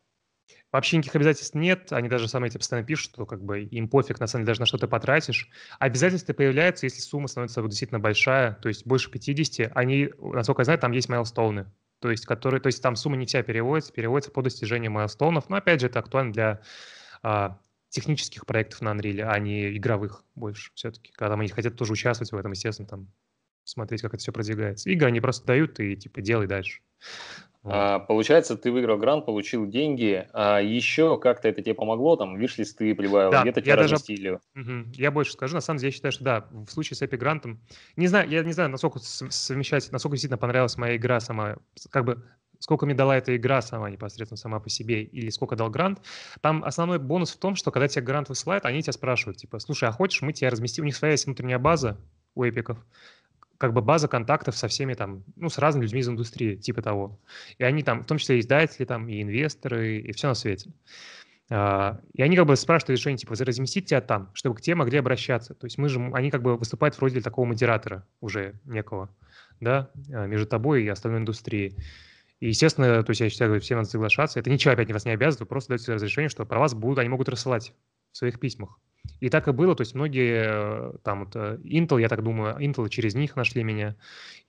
Вообще никаких обязательств нет, они даже сами эти постоянно пишут, что как бы им пофиг, на самом деле, даже на что ты потратишь. Обязательства появляются, если сумма становится вот, действительно большая, то есть больше 50, они, насколько я знаю, там есть майлстоуны, то есть, которые, то есть там сумма не вся переводится, переводится по достижению майлстоунов, но опять же это актуально для а, технических проектов на Unreal, а не игровых больше все-таки, когда там они хотят тоже участвовать в этом, естественно, там смотреть, как это все продвигается. Игры они просто дают и типа делай дальше. Вот. А, получается, ты выиграл грант, получил деньги, а еще как-то это тебе помогло, там, вишлист ты прибавил, да, где-то тебя даже... Угу. Я больше скажу, на самом деле, я считаю, что да, в случае с Epic грантом, не знаю, я не знаю, насколько совмещать, насколько действительно понравилась моя игра сама, как бы сколько мне дала эта игра сама непосредственно сама по себе или сколько дал грант. Там основной бонус в том, что когда тебе грант высылают, они тебя спрашивают, типа, слушай, а хочешь, мы тебя разместим, у них своя есть внутренняя база у эпиков, как бы база контактов со всеми там, ну, с разными людьми из индустрии, типа того. И они там, в том числе и издатели там, и инвесторы, и все на свете. А, и они как бы спрашивают решение, типа, разместить тебя там, чтобы к тебе могли обращаться. То есть мы же, они как бы выступают вроде такого модератора уже некого, да, а, между тобой и остальной индустрией. И, естественно, то есть я считаю, всем надо соглашаться. Это ничего опять не вас не обязывает, просто даете разрешение, что про вас будут, они могут рассылать в своих письмах. И так и было, то есть многие э, там вот э, Intel, я так думаю, Intel через них нашли меня,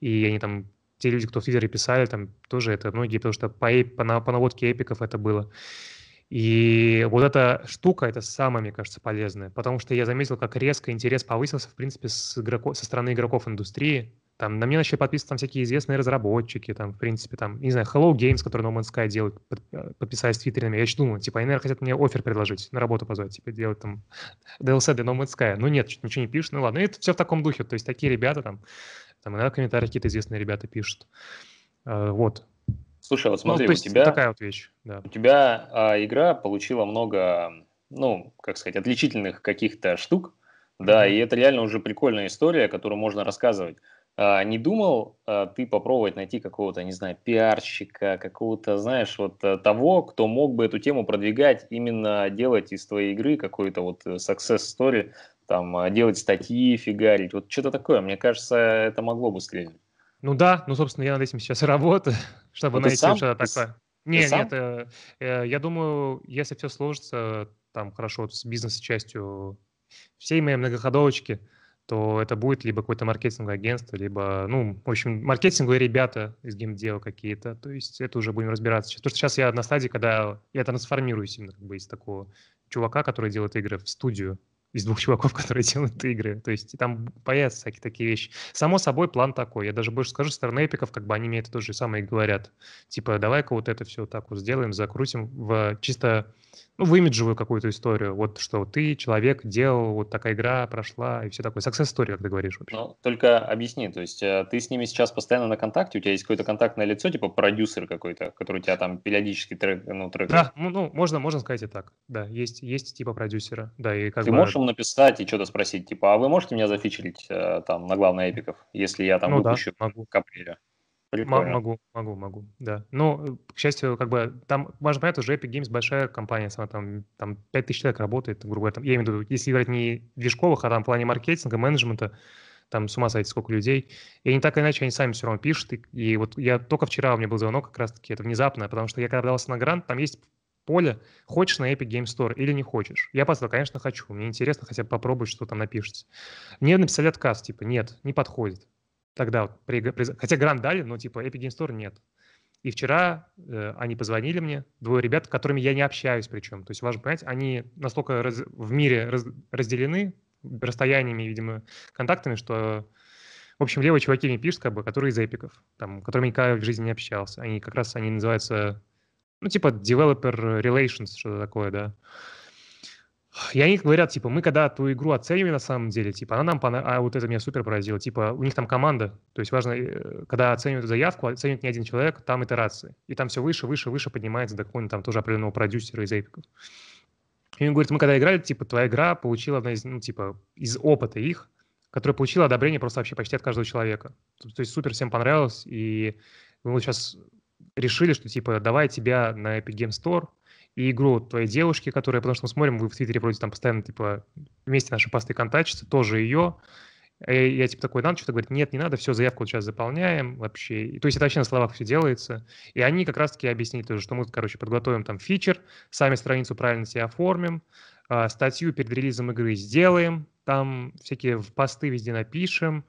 и они там те люди, кто в Твиттере писали, там тоже это многие, потому что по, по, на, по наводке эпиков это было. И вот эта штука, это самое, мне кажется, полезное, потому что я заметил, как резко интерес повысился, в принципе, с игроко, со стороны игроков индустрии, там на меня начали подписываться там всякие известные разработчики, там, в принципе, там, не знаю, Hello Games, который No Man's Sky делает, под, э, подписались твиттерами. Я еще думал, типа, они, наверное, хотят мне офер предложить, на работу позвать, типа, делать там DLC для No Man's Sky. Ну нет, ничего не пишут, ну ладно. И это все в таком духе, то есть такие ребята там, там иногда в комментариях какие-то известные ребята пишут. А, вот. Слушай, вот ну, смотри, ну, у тебя... такая вот вещь, да. У тебя а, игра получила много, ну, как сказать, отличительных каких-то штук, да, mm-hmm. и это реально уже прикольная история, которую можно рассказывать. А, не думал а, ты попробовать найти какого-то, не знаю, пиарщика, какого-то, знаешь, вот э, того, кто мог бы эту тему продвигать, именно делать из твоей игры какой-то вот э, success story, там, а, делать статьи, фигарить, вот что-то такое. Мне кажется, это могло бы стрельнуть. Ну да, ну, собственно, я над этим сейчас работаю, чтобы ну, найти что-то такое. Не, нет, Э, э, я думаю, если все сложится там хорошо вот с бизнес-частью всей моей многоходовочки, то это будет либо какое-то маркетинговое агентство, либо, ну, в общем, маркетинговые ребята из геймдела какие-то. То есть это уже будем разбираться. Потому что сейчас я на стадии, когда я трансформируюсь именно как бы из такого чувака, который делает игры, в студию из двух чуваков, которые делают игры. То есть там появятся всякие такие вещи. Само собой, план такой. Я даже больше скажу, со стороны эпиков, как бы они мне это же самое и говорят. Типа, давай-ка вот это все вот так вот сделаем, закрутим в чисто ну, в имиджевую какую-то историю, вот что ты, человек, делал, вот такая игра прошла, и все такое. Success story, как ты говоришь вообще. Ну, только объясни, то есть э, ты с ними сейчас постоянно на контакте, у тебя есть какое-то контактное лицо, типа продюсер какой-то, который у тебя там периодически трек, ну, трек. Да, ну, можно, можно сказать и так, да, есть, есть типа продюсера, да, и как Ты бы... можешь ему написать и что-то спросить, типа, а вы можете меня зафичерить э, там на главный эпиков, если я там ну, выпущу да, могу. каприля? Могу, могу, могу, да. Ну, к счастью, как бы там, можно понять, уже Epic Games большая компания, сама там, там 5000 человек работает, грубо говоря. Там, я имею в виду, если играть не движковых, а там в плане маркетинга, менеджмента, там с ума сойти сколько людей. И они так или иначе, они сами все равно пишут. И, и вот я только вчера у меня был звонок как раз-таки, это внезапно, потому что я когда подался на грант, там есть поле, хочешь на Epic Game Store или не хочешь. Я поставил, конечно, хочу. Мне интересно хотя бы попробовать, что там напишется. Мне написали отказ, типа, нет, не подходит. Тогда вот при, при, хотя грант дали, но типа Epic Game Store нет. И вчера э, они позвонили мне, двое ребят, с которыми я не общаюсь причем. То есть важно понять, они настолько раз, в мире раз, разделены расстояниями, видимо, контактами, что, в общем, левые чуваки мне пишут, как бы, которые из эпиков, там, которыми никогда в жизни не общался. Они как раз, они называются, ну, типа, developer relations, что-то такое, да. И они говорят, типа, мы когда ту игру оценивали на самом деле, типа, она нам понравилась, а вот это меня супер поразило. Типа, у них там команда, то есть важно, э, когда оценивают заявку, оценивает не один человек, там итерации. И там все выше, выше, выше поднимается до какого-нибудь там тоже определенного продюсера из эпиков. И он говорит, мы когда играли, типа, твоя игра получила, ну, типа, из опыта их, которая получила одобрение просто вообще почти от каждого человека. То, то есть супер всем понравилось, и мы вот сейчас решили, что, типа, давай тебя на Epic Game Store и игру твоей девушки, которая, потому что мы смотрим, вы в Твиттере вроде там постоянно, типа, вместе наши посты контачатся, тоже ее. И э, я, типа, такой, надо что-то? Говорит, нет, не надо, все, заявку вот сейчас заполняем вообще. И, то есть это вообще на словах все делается. И они как раз-таки объяснили тоже, что мы, короче, подготовим там фичер, сами страницу правильно себе оформим, а, статью перед релизом игры сделаем, там всякие в посты везде напишем,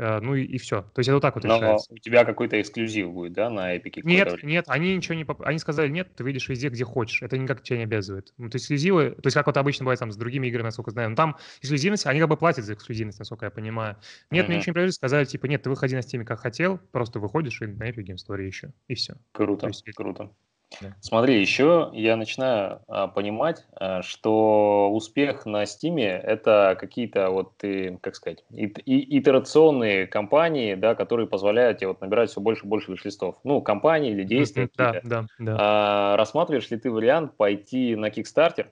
Э, ну и, и все. То есть это вот так вот Но решается. у тебя какой-то эксклюзив будет, да, на Эпике? Нет, нет, они ничего не... Поп... Они сказали, нет, ты видишь везде, где хочешь. Это никак тебя не обязывает. Ну, то есть эксклюзивы, то есть как вот обычно бывает там с другими играми, насколько знаю, но там эксклюзивность, они как бы платят за эксклюзивность, насколько я понимаю. Нет, mm мне ничего не предложили, сказали, типа, нет, ты выходи на Steam как хотел, просто выходишь и на Epic Game Story еще, и все. Круто, есть, круто. Да. Смотри, еще я начинаю а, понимать, а, что успех на Steam это какие-то вот ты, э, как сказать, и, и, итерационные компании, да, которые позволяют тебе вот набирать все больше и больше листов Ну, компании или действия. Да, да, да. А, рассматриваешь ли ты вариант пойти на Kickstarter?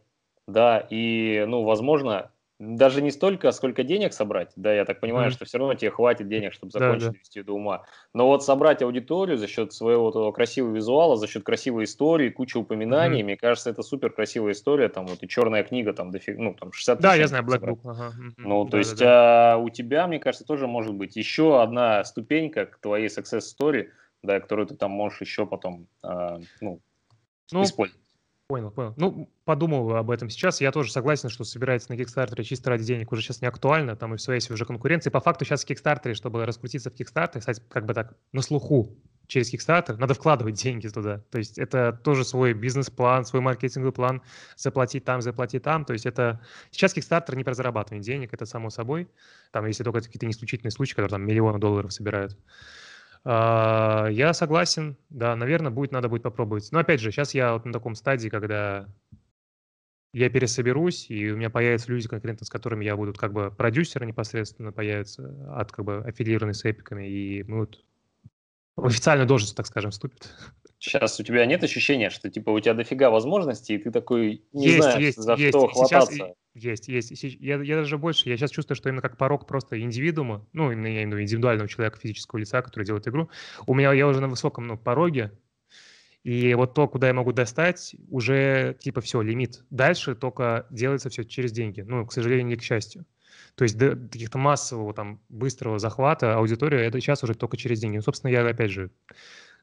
Да, и, ну, возможно, даже не столько, сколько денег собрать, да, я так понимаю, mm-hmm. что все равно тебе хватит денег, чтобы закончить да, да. до ума. Но вот собрать аудиторию за счет своего того красивого визуала, за счет красивой истории, кучи упоминаний, mm-hmm. мне кажется, это супер красивая история, там вот и черная книга, там дофиг, ну там 60 Да, я знаю, Black Book. Ага. Ну, да, то да, есть да. А, у тебя, мне кажется, тоже может быть еще одна ступенька к твоей success story, да, которую ты там можешь еще потом, а, ну, ну, использовать. Понял, понял. Ну, подумал об этом сейчас. Я тоже согласен, что собирается на Kickstarter чисто ради денег уже сейчас не актуально. Там и все, есть уже конкуренции. По факту сейчас в Kickstarter, чтобы раскрутиться в Kickstarter, кстати, как бы так, на слуху, через Kickstarter, надо вкладывать деньги туда. То есть это тоже свой бизнес-план, свой маркетинговый план, заплатить там, заплатить там. То есть это сейчас Kickstarter не про зарабатывание денег, это само собой. Там, если только какие-то исключительные случаи, которые там миллионы долларов собирают. А, я согласен, да, наверное, будет, надо будет попробовать. Но опять же, сейчас я вот на таком стадии, когда я пересоберусь, и у меня появятся люди конкретно, с которыми я буду как бы продюсеры непосредственно появятся, от как бы аффилированных с эпиками, и мы вот в официальную должность, так скажем, вступит. Сейчас у тебя нет ощущения, что типа у тебя дофига возможностей, и ты такой не есть, знаешь, есть, за есть. что и хвататься. Сейчас, есть, есть. Я, я даже больше, я сейчас чувствую, что именно как порог просто индивидуума, ну, именно я имею в виду индивидуального человека, физического лица, который делает игру, у меня, я уже на высоком ну, пороге, и вот то, куда я могу достать, уже типа все, лимит. Дальше только делается все через деньги. Ну, к сожалению, или к счастью. То есть до каких-то массового, там, быстрого захвата аудитории это сейчас уже только через деньги. Ну, собственно, я, опять же,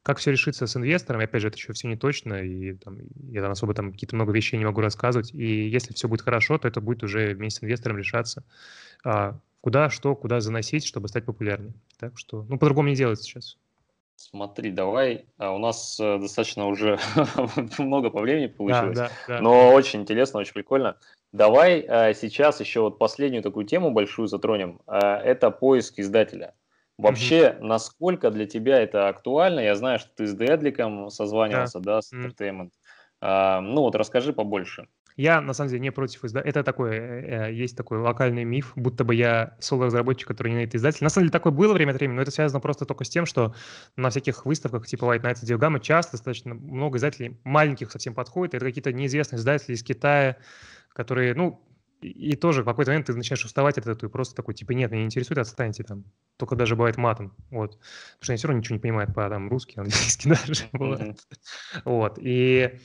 как все решится с инвестором, опять же, это еще все не точно, и там, я там особо там какие-то много вещей не могу рассказывать. И если все будет хорошо, то это будет уже вместе с инвестором решаться, а, куда что, куда заносить, чтобы стать популярнее. Так что, ну, по-другому не делается сейчас. Смотри, давай, а, у нас э, достаточно уже много по времени получилось, да, да, да. но очень интересно, очень прикольно. Давай э, сейчас еще вот последнюю такую тему большую затронем. Э, это поиск издателя. Вообще, угу. насколько для тебя это актуально? Я знаю, что ты с Дедликом созванивался, да, да с Entertainment. А, ну вот расскажи побольше. Я, на самом деле, не против издателя. Это такое, э, э, есть такой локальный миф, будто бы я соло-разработчик, который не найдет издатель. На самом деле, такое было время от времени, но это связано просто только с тем, что на всяких выставках типа White Nights Диогамма часто достаточно много издателей маленьких совсем подходит. Это какие-то неизвестные издатели из Китая, которые, ну, и тоже в какой-то момент ты начинаешь уставать от этого, и просто такой, типа, нет, меня не интересует, отстаньте там. Только даже бывает матом, вот. Потому что они все равно ничего не понимают по там русский, английский даже Вот, и...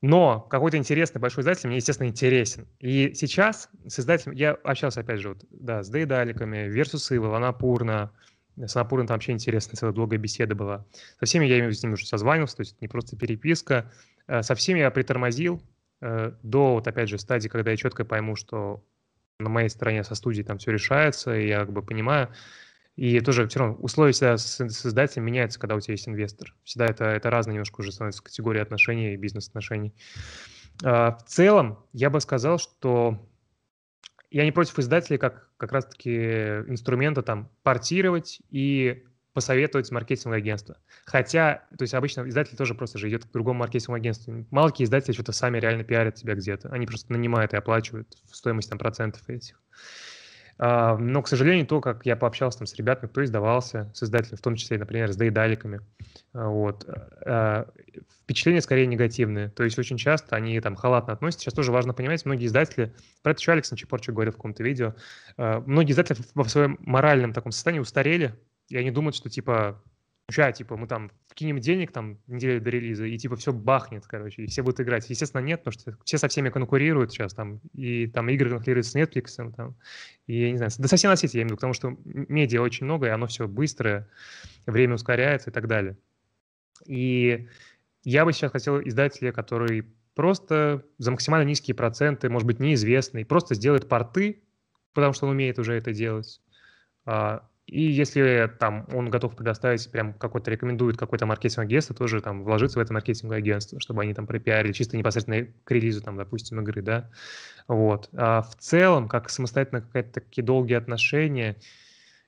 Но какой-то интересный большой издатель мне, естественно, интересен. И сейчас с издателем... Я общался, опять же, вот, да, с Дейдаликами, Версус Ива, Анапурна, с Анапурной там вообще интересная целая долгая беседа была. Со всеми я с ними уже созванивался, то есть не просто переписка. Э, со всеми я притормозил, Э, до, вот опять же, стадии, когда я четко пойму, что на моей стороне со студией там все решается, и я как бы понимаю. И тоже все равно условия всегда создателя меняются, когда у тебя есть инвестор. Всегда это, это разные немножко уже становится категории отношений и бизнес-отношений. А, в целом, я бы сказал, что я не против издателей как, как раз-таки инструмента там портировать и посоветовать маркетинговое агентство. Хотя, то есть обычно издатель тоже просто же идет к другому маркетинговому агентству. Малки издатели что-то сами реально пиарят себя где-то. Они просто нанимают и оплачивают в стоимость там процентов этих. А, но, к сожалению, то, как я пообщался там с ребятами, кто издавался с издателем, в том числе, например, с доедаликами, а, вот, а, впечатления скорее негативные. То есть очень часто они там халатно относятся. Сейчас тоже важно понимать, многие издатели, про это еще Алекс Начепорчик говорил в каком-то видео, многие издатели в своем моральном таком состоянии устарели, и они думают, что типа, ча, типа, мы там кинем денег там неделю до релиза, и типа все бахнет, короче, и все будут играть. Естественно, нет, потому что все со всеми конкурируют сейчас там, и там игры конкурируют с Netflix, там, и я не знаю, да со на сети, я имею в виду, потому что медиа очень много, и оно все быстрое, время ускоряется и так далее. И я бы сейчас хотел издателя, который просто за максимально низкие проценты, может быть, неизвестный, просто сделает порты, потому что он умеет уже это делать, а, и если там он готов предоставить, прям какой-то рекомендует какой то маркетинговый агентство, тоже там вложиться в это маркетинговое агентство, чтобы они там пропиарили чисто непосредственно к релизу, там, допустим, игры, да. Вот. А в целом, как самостоятельно какие-то такие долгие отношения,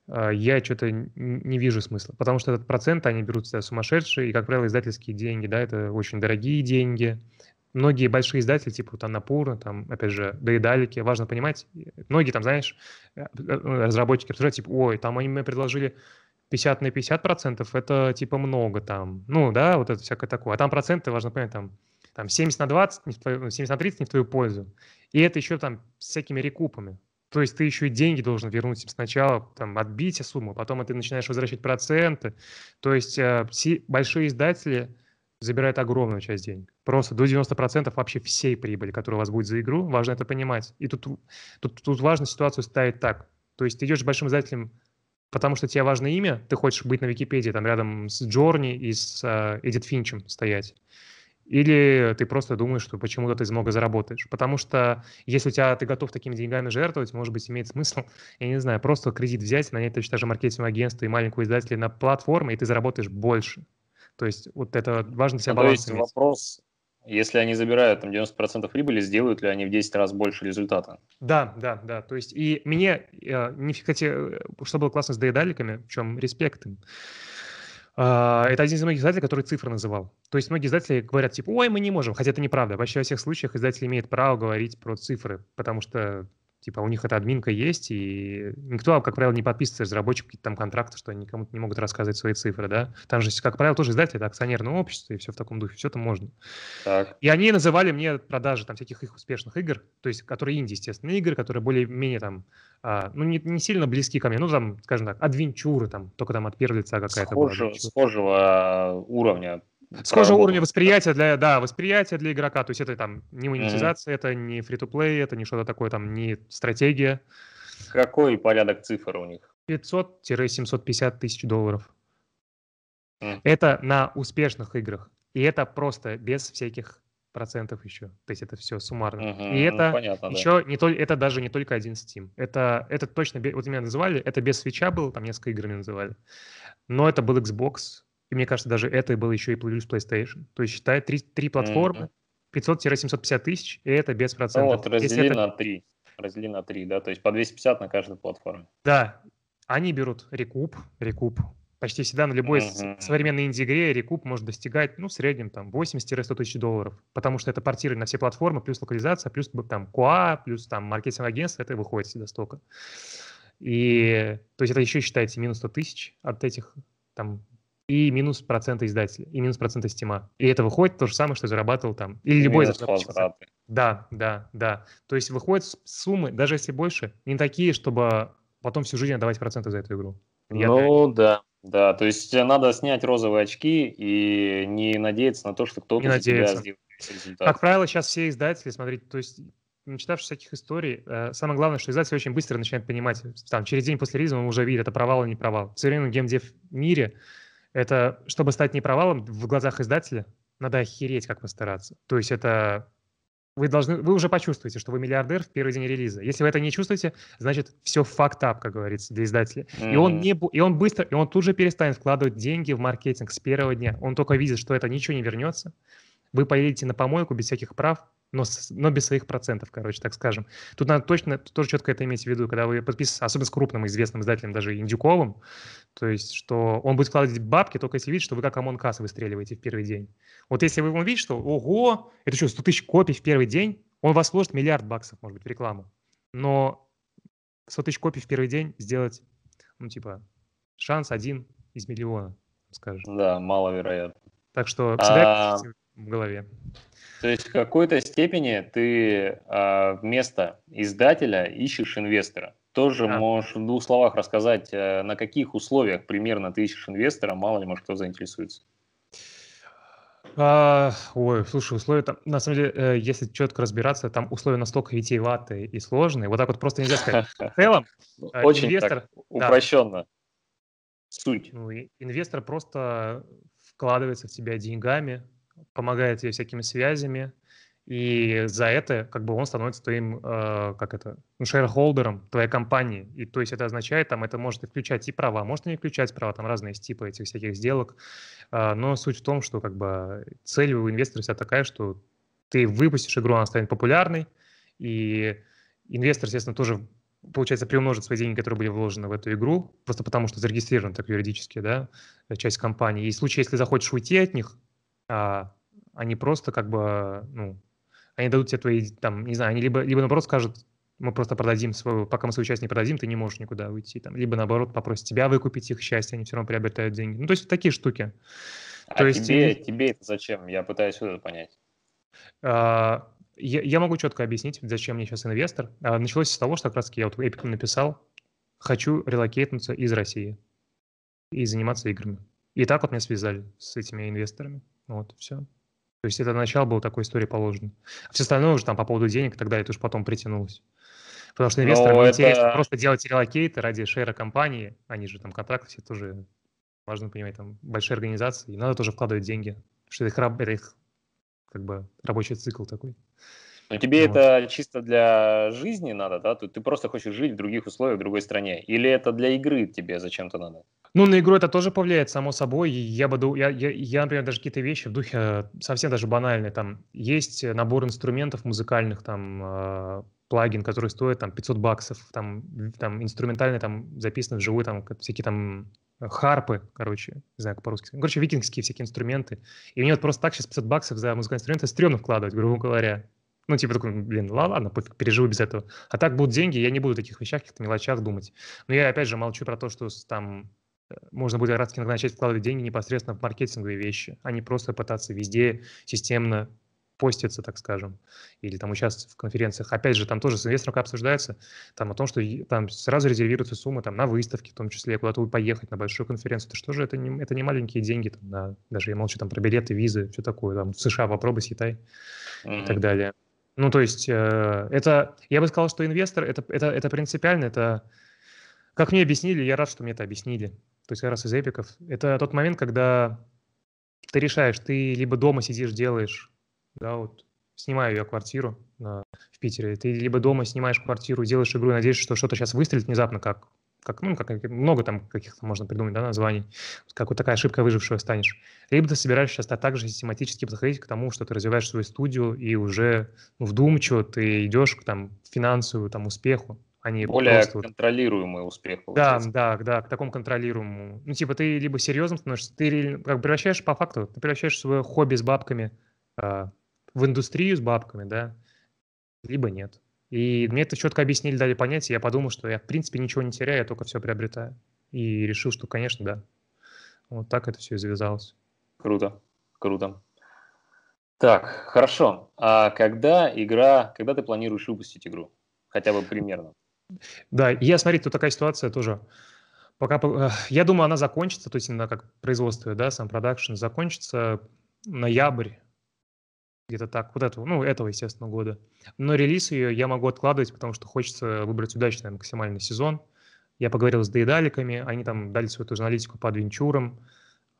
а, я что-то не вижу смысла, потому что этот процент они берут всегда сумасшедшие, и, как правило, издательские деньги, да, это очень дорогие деньги, многие большие издатели, типа вот Анапурна, там, опять же, Гайдалики, важно понимать, многие там, знаешь, э, э, разработчики обсуждают, типа, ой, там они мне предложили 50 на 50 процентов, это типа много там, ну, да, вот это всякое такое. А там проценты, важно понимать там, там 70 на 20, не в твою, 70 на 30 не в твою пользу. И это еще там с всякими рекупами. То есть ты еще и деньги должен вернуть им типа сначала, там, отбить сумму, потом ты начинаешь возвращать проценты. То есть э, все большие издатели – забирает огромную часть денег. Просто до 90% вообще всей прибыли, которая у вас будет за игру, важно это понимать. И тут, тут, тут важно ситуацию ставить так. То есть ты идешь большим издателем, потому что тебе важно имя, ты хочешь быть на Википедии, там рядом с Джорни и с э, Эдит Финчем стоять. Или ты просто думаешь, что почему-то ты много заработаешь. Потому что если у тебя ты готов такими деньгами жертвовать, может быть, имеет смысл, я не знаю, просто кредит взять, нанять точно так же маркетинговое агентство и маленького издателя на платформе, и ты заработаешь больше. То есть вот это важно себя ну, баланс то есть вопрос, если они забирают там 90% прибыли, сделают ли они в 10 раз больше результата? Да, да, да. То есть и мне, э, не, кстати, э, что было классно с доедаликами, в чем респект им, а, это один из многих издателей, который цифры называл. То есть многие издатели говорят, типа, ой, мы не можем, хотя это неправда. Вообще во всех случаях издатель имеет право говорить про цифры, потому что Типа у них эта админка есть, и никто, как правило, не подписывается разработчик какие-то там контракты, что они кому-то не могут рассказывать свои цифры, да. Там же, как правило, тоже издатель, это акционерное общество, и все в таком духе, все это можно. Так. И они называли мне продажи там всяких их успешных игр, то есть которые инди, естественно, игры, которые более-менее там, а, ну, не, не сильно близки ко мне, ну, там, скажем так, адвенчуры там, только там от первого лица какая-то Схоже, была. Схожего а, уровня Схожего Правда. уровня восприятия для, да, восприятия для игрока. То есть это там не монетизация, mm-hmm. это не фри-то-плей, это не что-то такое, там не стратегия. Какой порядок цифр у них? 500-750 тысяч долларов. Mm. Это на успешных играх. И это просто без всяких процентов еще. То есть это все суммарно. Угу, и это ну, понятно, еще да. не только, это даже не только один Steam. Это, это точно, вот меня называли, это без свеча был, там несколько игр меня называли. Но это был Xbox, и мне кажется, даже это было еще и плюс PlayStation. То есть считай три, три платформы, 500-750 тысяч, и это без процентов. Ну, вот, раздели это... на три. Раздели на три, да, то есть по 250 на каждую платформу Да, они берут рекуп, рекуп. Почти всегда на любой mm-hmm. современной инди-игре рекуп может достигать, ну, в среднем, там, 80-100 тысяч долларов, потому что это портирование на все платформы, плюс локализация, плюс, там, QA, плюс, там, маркетинг агентство, это выходит всегда столько. И, то есть это еще считается минус 100 тысяч от этих, там, и минус процента издателя, и минус процента стима. И это выходит то же самое, что зарабатывал там. Или любой заработчик. Да, да, да. То есть выходят суммы, даже если больше, не такие, чтобы потом всю жизнь отдавать проценты за эту игру. Я ну так... да, да. То есть надо снять розовые очки и не надеяться на то, что кто-то тебя сделает результат. Как правило, сейчас все издатели, смотрите, то есть начитавшись всяких историй, э, самое главное, что издатели очень быстро начинают понимать, там, через день после релиза мы уже видим это провал или не провал. в время в геймдев мире это, чтобы стать не провалом в глазах издателя, надо охереть как постараться. То есть это вы должны, вы уже почувствуете, что вы миллиардер в первый день релиза. Если вы это не чувствуете, значит все факт up, как говорится, для издателя. Mm-hmm. И он не, и он быстро, и он тут же перестанет вкладывать деньги в маркетинг с первого дня. Он только видит, что это ничего не вернется. Вы поедете на помойку без всяких прав, но, с, но без своих процентов, короче, так скажем. Тут надо точно, тут тоже четко это иметь в виду, когда вы подписываетесь, особенно с крупным известным издателем, даже Индюковым, то есть, что он будет вкладывать бабки, только если видит, что вы как ОМОН кассы выстреливаете в первый день. Вот если вы ему видите, что ого, это что, 100 тысяч копий в первый день, он вас сложит миллиард баксов, может быть, в рекламу. Но 100 тысяч копий в первый день сделать, ну, типа, шанс один из миллиона, скажешь. Да, маловероятно. Так что всегда а... в голове. То есть в какой-то степени ты а, вместо издателя ищешь инвестора. Тоже да. можешь в двух словах рассказать, э, на каких условиях примерно ты ищешь инвестора, мало ли, может, кто заинтересуется. А, ой, слушай, условия там, на самом деле, э, если четко разбираться, там условия настолько витиеватые и сложные, вот так вот просто нельзя сказать. В целом, э, Очень инвестор... Так, упрощенно. Да, Суть. Ну, и инвестор просто вкладывается в тебя деньгами, помогает тебе всякими связями, и за это как бы он становится твоим, э, как это, ну, шерхолдером твоей компании. И то есть это означает, там это может и включать и права, может и не включать права, там разные типы этих всяких сделок. Э, но суть в том, что как бы цель у инвестора вся такая, что ты выпустишь игру, она станет популярной, и инвестор, естественно, тоже получается, приумножит свои деньги, которые были вложены в эту игру, просто потому что зарегистрирован так юридически, да, часть компании. И в случае, если захочешь уйти от них, а, они просто как бы, ну, они дадут тебе твои, там, не знаю, они либо, либо наоборот скажут, мы просто продадим свою, пока мы свою часть не продадим, ты не можешь никуда уйти. Там. Либо наоборот попросят тебя выкупить их счастье, они все равно приобретают деньги. Ну, то есть такие штуки. А то тебе, есть... тебе это зачем? Я пытаюсь это понять. А, я, могу четко объяснить, зачем мне сейчас инвестор. А, началось с того, что как раз я вот в Epic написал, хочу релокейтнуться из России и заниматься играми. И так вот меня связали с этими инвесторами. Вот, все. То есть это начало было такой истории положено. А все остальное уже там по поводу денег тогда это уже потом притянулось. Потому что инвесторам ну, это... интересно просто делать релокейты ради шейра компании, они же там контракты все тоже, важно понимать, там большие организации, и надо тоже вкладывать деньги, что это их, это их как бы рабочий цикл такой. Но ну, тебе вот. это чисто для жизни надо, да? Ты, ты просто хочешь жить в других условиях, в другой стране. Или это для игры тебе зачем-то надо? Ну, на игру это тоже повлияет, само собой. Я, буду, я, я, я, например, даже какие-то вещи в духе э, совсем даже банальные. Там есть набор инструментов музыкальных, там э, плагин, который стоит там 500 баксов, там, там инструментальный, там записано вживую, там всякие там э, харпы, короче, не знаю, как по-русски. Короче, викингские всякие инструменты. И мне вот просто так сейчас 500 баксов за музыкальные инструменты стрёмно вкладывать, грубо говоря. Ну, типа такой, блин, ладно, пофиг, переживу без этого. А так будут деньги, я не буду о таких вещах, каких-то мелочах думать. Но я, опять же, молчу про то, что там э, можно будет как раз начать вкладывать деньги непосредственно в маркетинговые вещи, а не просто пытаться везде системно поститься, так скажем, или там участвовать в конференциях. Опять же, там тоже с инвестором обсуждается там о том, что там сразу резервируются суммы там на выставки, в том числе куда-то поехать на большую конференцию. Это что же, это не, это не маленькие деньги, там, на, даже я молчу там про билеты, визы, все такое, там в США попробуй, съетай mm-hmm. и так далее. Ну, то есть, э, это, я бы сказал, что инвестор, это, это, это принципиально, это, как мне объяснили, я рад, что мне это объяснили. То есть, я раз из эпиков. Это тот момент, когда ты решаешь, ты либо дома сидишь, делаешь, да, вот, снимаю я квартиру э, в Питере, ты либо дома снимаешь квартиру, делаешь игру, надеешься, что что-то сейчас выстрелит внезапно, как как, ну, как, много там каких-то можно придумать да, названий, как вот такая ошибка выжившего станешь. Либо ты собираешься сейчас также систематически подходить к тому, что ты развиваешь свою студию и уже ну, вдумчиво ты идешь к там, финансовому там, успеху, а не Более просто... контролируемый успех Да, да, да, к такому контролируемому. Ну, типа ты либо серьезным становишься, ты как превращаешь по факту, ты превращаешь свое хобби с бабками э, в индустрию с бабками, да, либо нет. И мне это четко объяснили, дали понять, и я подумал, что я, в принципе, ничего не теряю, я только все приобретаю. И решил, что, конечно, да. Вот так это все и завязалось. Круто, круто. Так, хорошо. А когда игра, когда ты планируешь выпустить игру? Хотя бы примерно. Да, я, смотри, тут такая ситуация тоже. Пока, я думаю, она закончится, то есть именно как производство, да, сам продакшн закончится ноябрь где-то так, вот этого, ну, этого, естественно, года. Но релиз ее я могу откладывать, потому что хочется выбрать удачный максимальный сезон. Я поговорил с доедаликами, они там дали свою эту аналитику по адвенчурам,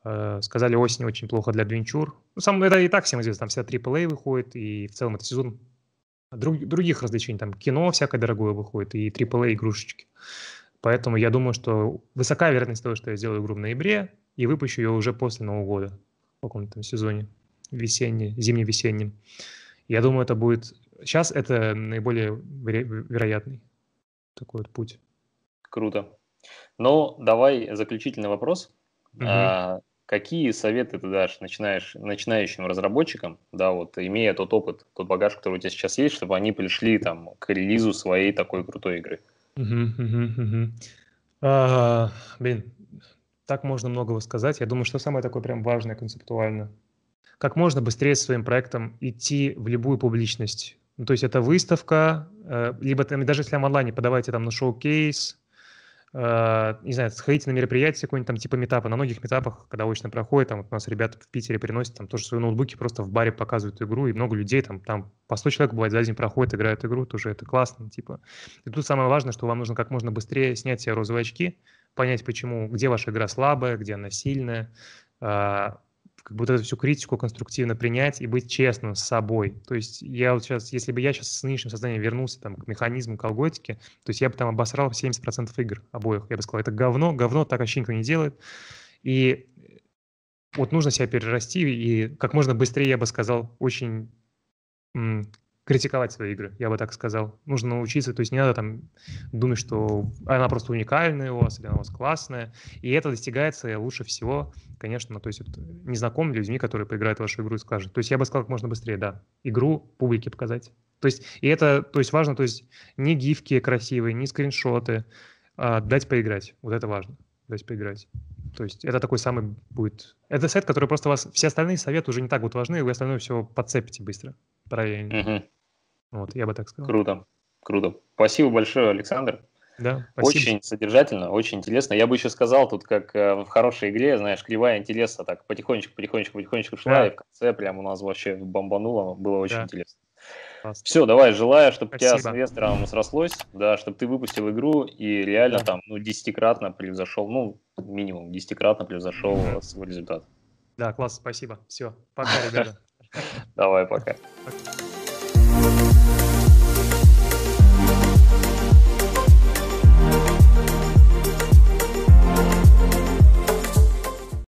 э, сказали, осень очень плохо для адвенчур. Ну, сам, это и так всем известно, там вся AAA выходит, и в целом это сезон друг, других развлечений, там кино всякое дорогое выходит, и AAA игрушечки. Поэтому я думаю, что высокая вероятность того, что я сделаю игру в ноябре и выпущу ее уже после Нового года в каком-то сезоне весенний, зимне-весенним. Я думаю, это будет... Сейчас это наиболее веро- вероятный такой вот путь. Круто. Ну, давай заключительный вопрос. Угу. А, какие советы ты дашь начинаешь, начинающим разработчикам, да, вот имея тот опыт, тот багаж, который у тебя сейчас есть, чтобы они пришли там к релизу своей такой крутой игры? А, блин, так можно многого сказать. Я думаю, что самое такое прям важное концептуально как можно быстрее своим проектом идти в любую публичность. Ну, то есть это выставка, э, либо там, даже если вам онлайн, подавайте там на шоу-кейс, э, не знаю, сходите на мероприятие какое-нибудь там типа метапа. На многих метапах, когда очно проходит, там вот у нас ребята в Питере приносят там тоже свои ноутбуки, просто в баре показывают игру, и много людей там, там по 100 человек бывает за день проходит, играют игру, тоже это классно, типа. И тут самое важное, что вам нужно как можно быстрее снять себе розовые очки, понять, почему, где ваша игра слабая, где она сильная, э, как бы вот эту всю критику конструктивно принять и быть честным с собой. То есть я вот сейчас, если бы я сейчас с нынешним сознанием вернулся там к механизму, к алготике, то есть я бы там обосрал 70% игр обоих. Я бы сказал, это говно, говно, так вообще никто не делает. И вот нужно себя перерасти, и как можно быстрее, я бы сказал, очень критиковать свои игры, я бы так сказал. Нужно научиться, то есть не надо там думать, что она просто уникальная у вас или она у вас классная. И это достигается лучше всего, конечно, то есть вот, незнакомыми людьми, которые поиграют в вашу игру и скажут. То есть я бы сказал как можно быстрее, да, игру публике показать. То есть и это, то есть важно, то есть не гифки красивые, не скриншоты, а дать поиграть. Вот это важно, дать поиграть. То есть это такой самый будет... Это сайт, который просто у вас... Все остальные советы уже не так будут важны, и вы остальное все подцепите быстро правильнее. Угу. Вот, я бы так сказал. Круто, круто. Спасибо большое, Александр. Да, спасибо. Очень содержательно, очень интересно. Я бы еще сказал, тут как э, в хорошей игре, знаешь, кривая интереса так потихонечку, потихонечку, потихонечку шла, да. и в конце прям у нас вообще бомбануло, было очень да. интересно. Класс. Все, давай, желаю, чтобы у тебя с инвестором срослось, да, чтобы ты выпустил игру и реально да. там, ну, десятикратно превзошел, ну, минимум десятикратно превзошел да. свой результат. Да, класс, спасибо. Все, пока, ребята. Давай, пока. пока.